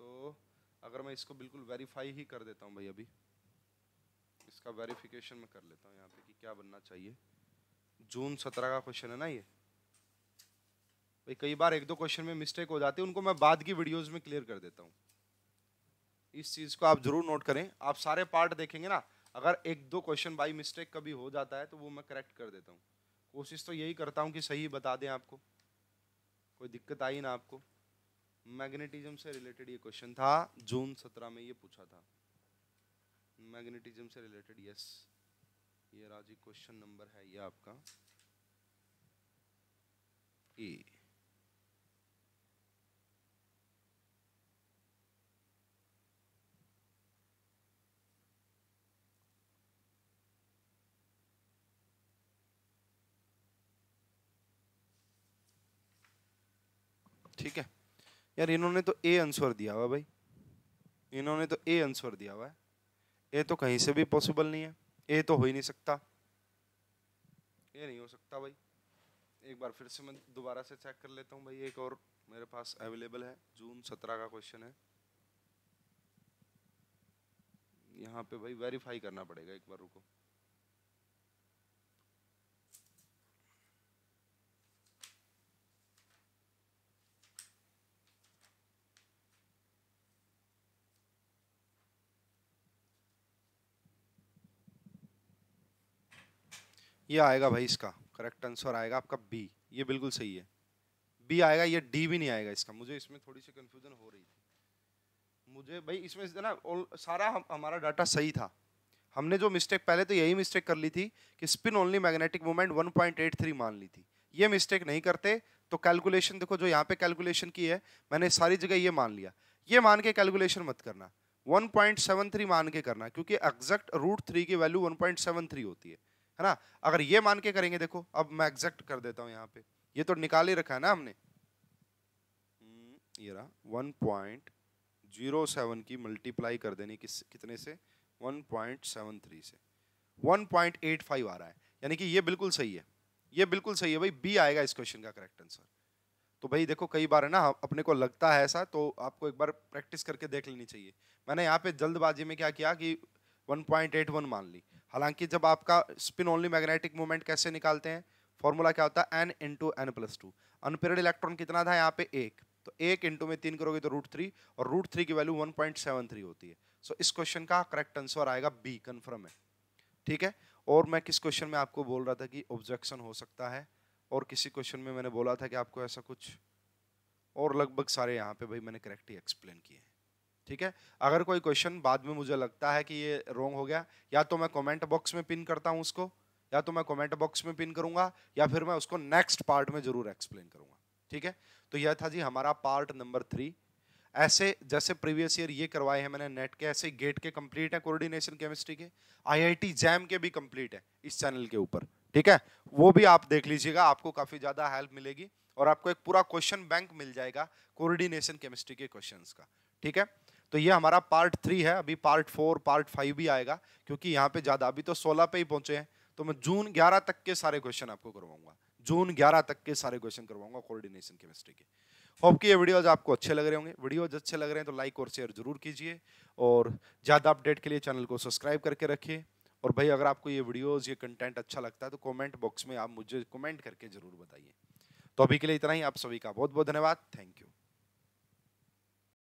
तो अगर मैं इसको बिल्कुल वेरीफाई ही कर देता हूँ भाई अभी इसका वेरिफिकेशन मैं कर लेता हूँ यहाँ पे कि क्या बनना चाहिए जून सत्रह का क्वेश्चन है ना ये भाई कई बार एक दो क्वेश्चन में मिस्टेक हो जाती है उनको मैं बाद की वीडियोस में क्लियर कर देता हूँ इस चीज़ को आप जरूर नोट करें आप सारे पार्ट देखेंगे ना अगर एक दो क्वेश्चन बाई मिस्टेक कभी हो जाता है तो वो मैं करेक्ट कर देता हूँ कोशिश तो यही करता हूँ कि सही बता दें आपको कोई दिक्कत आई ना आपको मैग्नेटिज्म से रिलेटेड ये क्वेश्चन था जून सत्रह में ये पूछा था मैग्नेटिज्म से रिलेटेड यस yes. ये राजी क्वेश्चन नंबर है ये आपका ए ठीक है यार इन्होंने तो ए आंसर दिया हुआ भाई इन्होंने तो ए आंसर दिया हुआ है ए तो कहीं से भी पॉसिबल नहीं है ए तो हो ही नहीं सकता ये नहीं हो सकता भाई एक बार फिर से मैं दोबारा से चेक कर लेता हूँ भाई एक और मेरे पास अवेलेबल है जून सत्रह का क्वेश्चन है यहाँ पे भाई वेरीफाई करना पड़ेगा एक बार रुको ये आएगा भाई इसका करेक्ट आंसर आएगा आपका बी ये बिल्कुल सही है बी आएगा ये डी भी नहीं आएगा इसका मुझे इसमें थोड़ी सी कन्फ्यूजन हो रही थी मुझे भाई इसमें ना सारा हम, हमारा डाटा सही था हमने जो मिस्टेक पहले तो यही मिस्टेक कर ली थी कि स्पिन ओनली मैग्नेटिक मोमेंट 1.83 मान ली थी ये मिस्टेक नहीं करते तो कैलकुलेशन देखो जो यहाँ पे कैलकुलेशन की है मैंने सारी जगह ये मान लिया ये मान के कैलकुलेशन मत करना 1.73 मान के करना क्योंकि एग्जैक्ट रूट थ्री की वैल्यू 1.73 होती है है ना अगर ये मान के करेंगे देखो अब मैं एग्जैक्ट कर देता हूँ यहाँ पे ये तो निकाल ही रखा है ना हमने हम्म, ये रहा वन पॉइंट जीरो सेवन की मल्टीप्लाई कर देनी किस कितने से वन पॉइंट सेवन थ्री से वन पॉइंट एट फाइव आ रहा है यानी कि ये बिल्कुल सही है ये बिल्कुल सही है भाई बी आएगा इस क्वेश्चन का करेक्ट आंसर तो भाई देखो कई बार है ना अपने को लगता है ऐसा तो आपको एक बार प्रैक्टिस करके देख लेनी चाहिए मैंने यहाँ पे जल्दबाजी में क्या किया कि 1.81 मान ली हालांकि जब आपका स्पिन ओनली मैग्नेटिक मूवमेंट कैसे निकालते हैं फॉर्मूला क्या होता है N into N plus two unpaired electron कितना था यहाँ पे एक तो एक इंटू में तीन करोगे तो रूट थ्री और रूट थ्री की value one point seven three होती है सो so, इस क्वेश्चन का करेक्ट आंसर आएगा बी कन्फर्म है ठीक है और मैं किस क्वेश्चन में आपको बोल रहा था कि ऑब्जेक्शन हो सकता है और किसी क्वेश्चन में मैंने बोला था कि आपको ऐसा कुछ और लगभग सारे यहाँ पे भाई मैंने करेक्ट ही एक्सप्लेन किए हैं ठीक है अगर कोई क्वेश्चन बाद में मुझे लगता है कि ये रॉन्ग हो गया या तो मैं कमेंट बॉक्स में पिन करता हूँ उसको या तो मैं कमेंट बॉक्स में पिन करूंगा या फिर मैं उसको नेक्स्ट पार्ट में जरूर एक्सप्लेन करूंगा ठीक है तो यह था जी हमारा पार्ट नंबर थ्री ऐसे जैसे प्रीवियस ईयर ये करवाए हैं मैंने नेट के ऐसे गेट के कंप्लीट है कोऑर्डिनेशन केमिस्ट्री के आईआईटी जैम के भी कंप्लीट है इस चैनल के ऊपर ठीक है वो भी आप देख लीजिएगा आपको काफ़ी ज़्यादा हेल्प मिलेगी और आपको एक पूरा क्वेश्चन बैंक मिल जाएगा कोऑर्डिनेशन केमिस्ट्री के क्वेश्चंस का ठीक है तो ये हमारा पार्ट थ्री है अभी पार्ट फोर पार्ट फाइव भी आएगा क्योंकि यहाँ पे ज़्यादा अभी तो सोलह पे ही पहुंचे हैं तो मैं जून ग्यारह तक के सारे क्वेश्चन आपको करवाऊंगा जून ग्यारह तक के सारे क्वेश्चन करवाऊंगा कोऑर्डिनेशन केमिस्ट्री के होप कि ये वीडियोज आपको अच्छे लग रहे होंगे वीडियोज अच्छे लग रहे हैं तो लाइक और शेयर जरूर कीजिए और ज़्यादा अपडेट के लिए चैनल को सब्सक्राइब करके रखिए और भाई अगर आपको ये वीडियोज़ ये कंटेंट अच्छा लगता है तो कॉमेंट बॉक्स में आप मुझे कॉमेंट करके ज़रूर बताइए तो अभी के लिए इतना ही आप सभी का बहुत बहुत धन्यवाद थैंक यू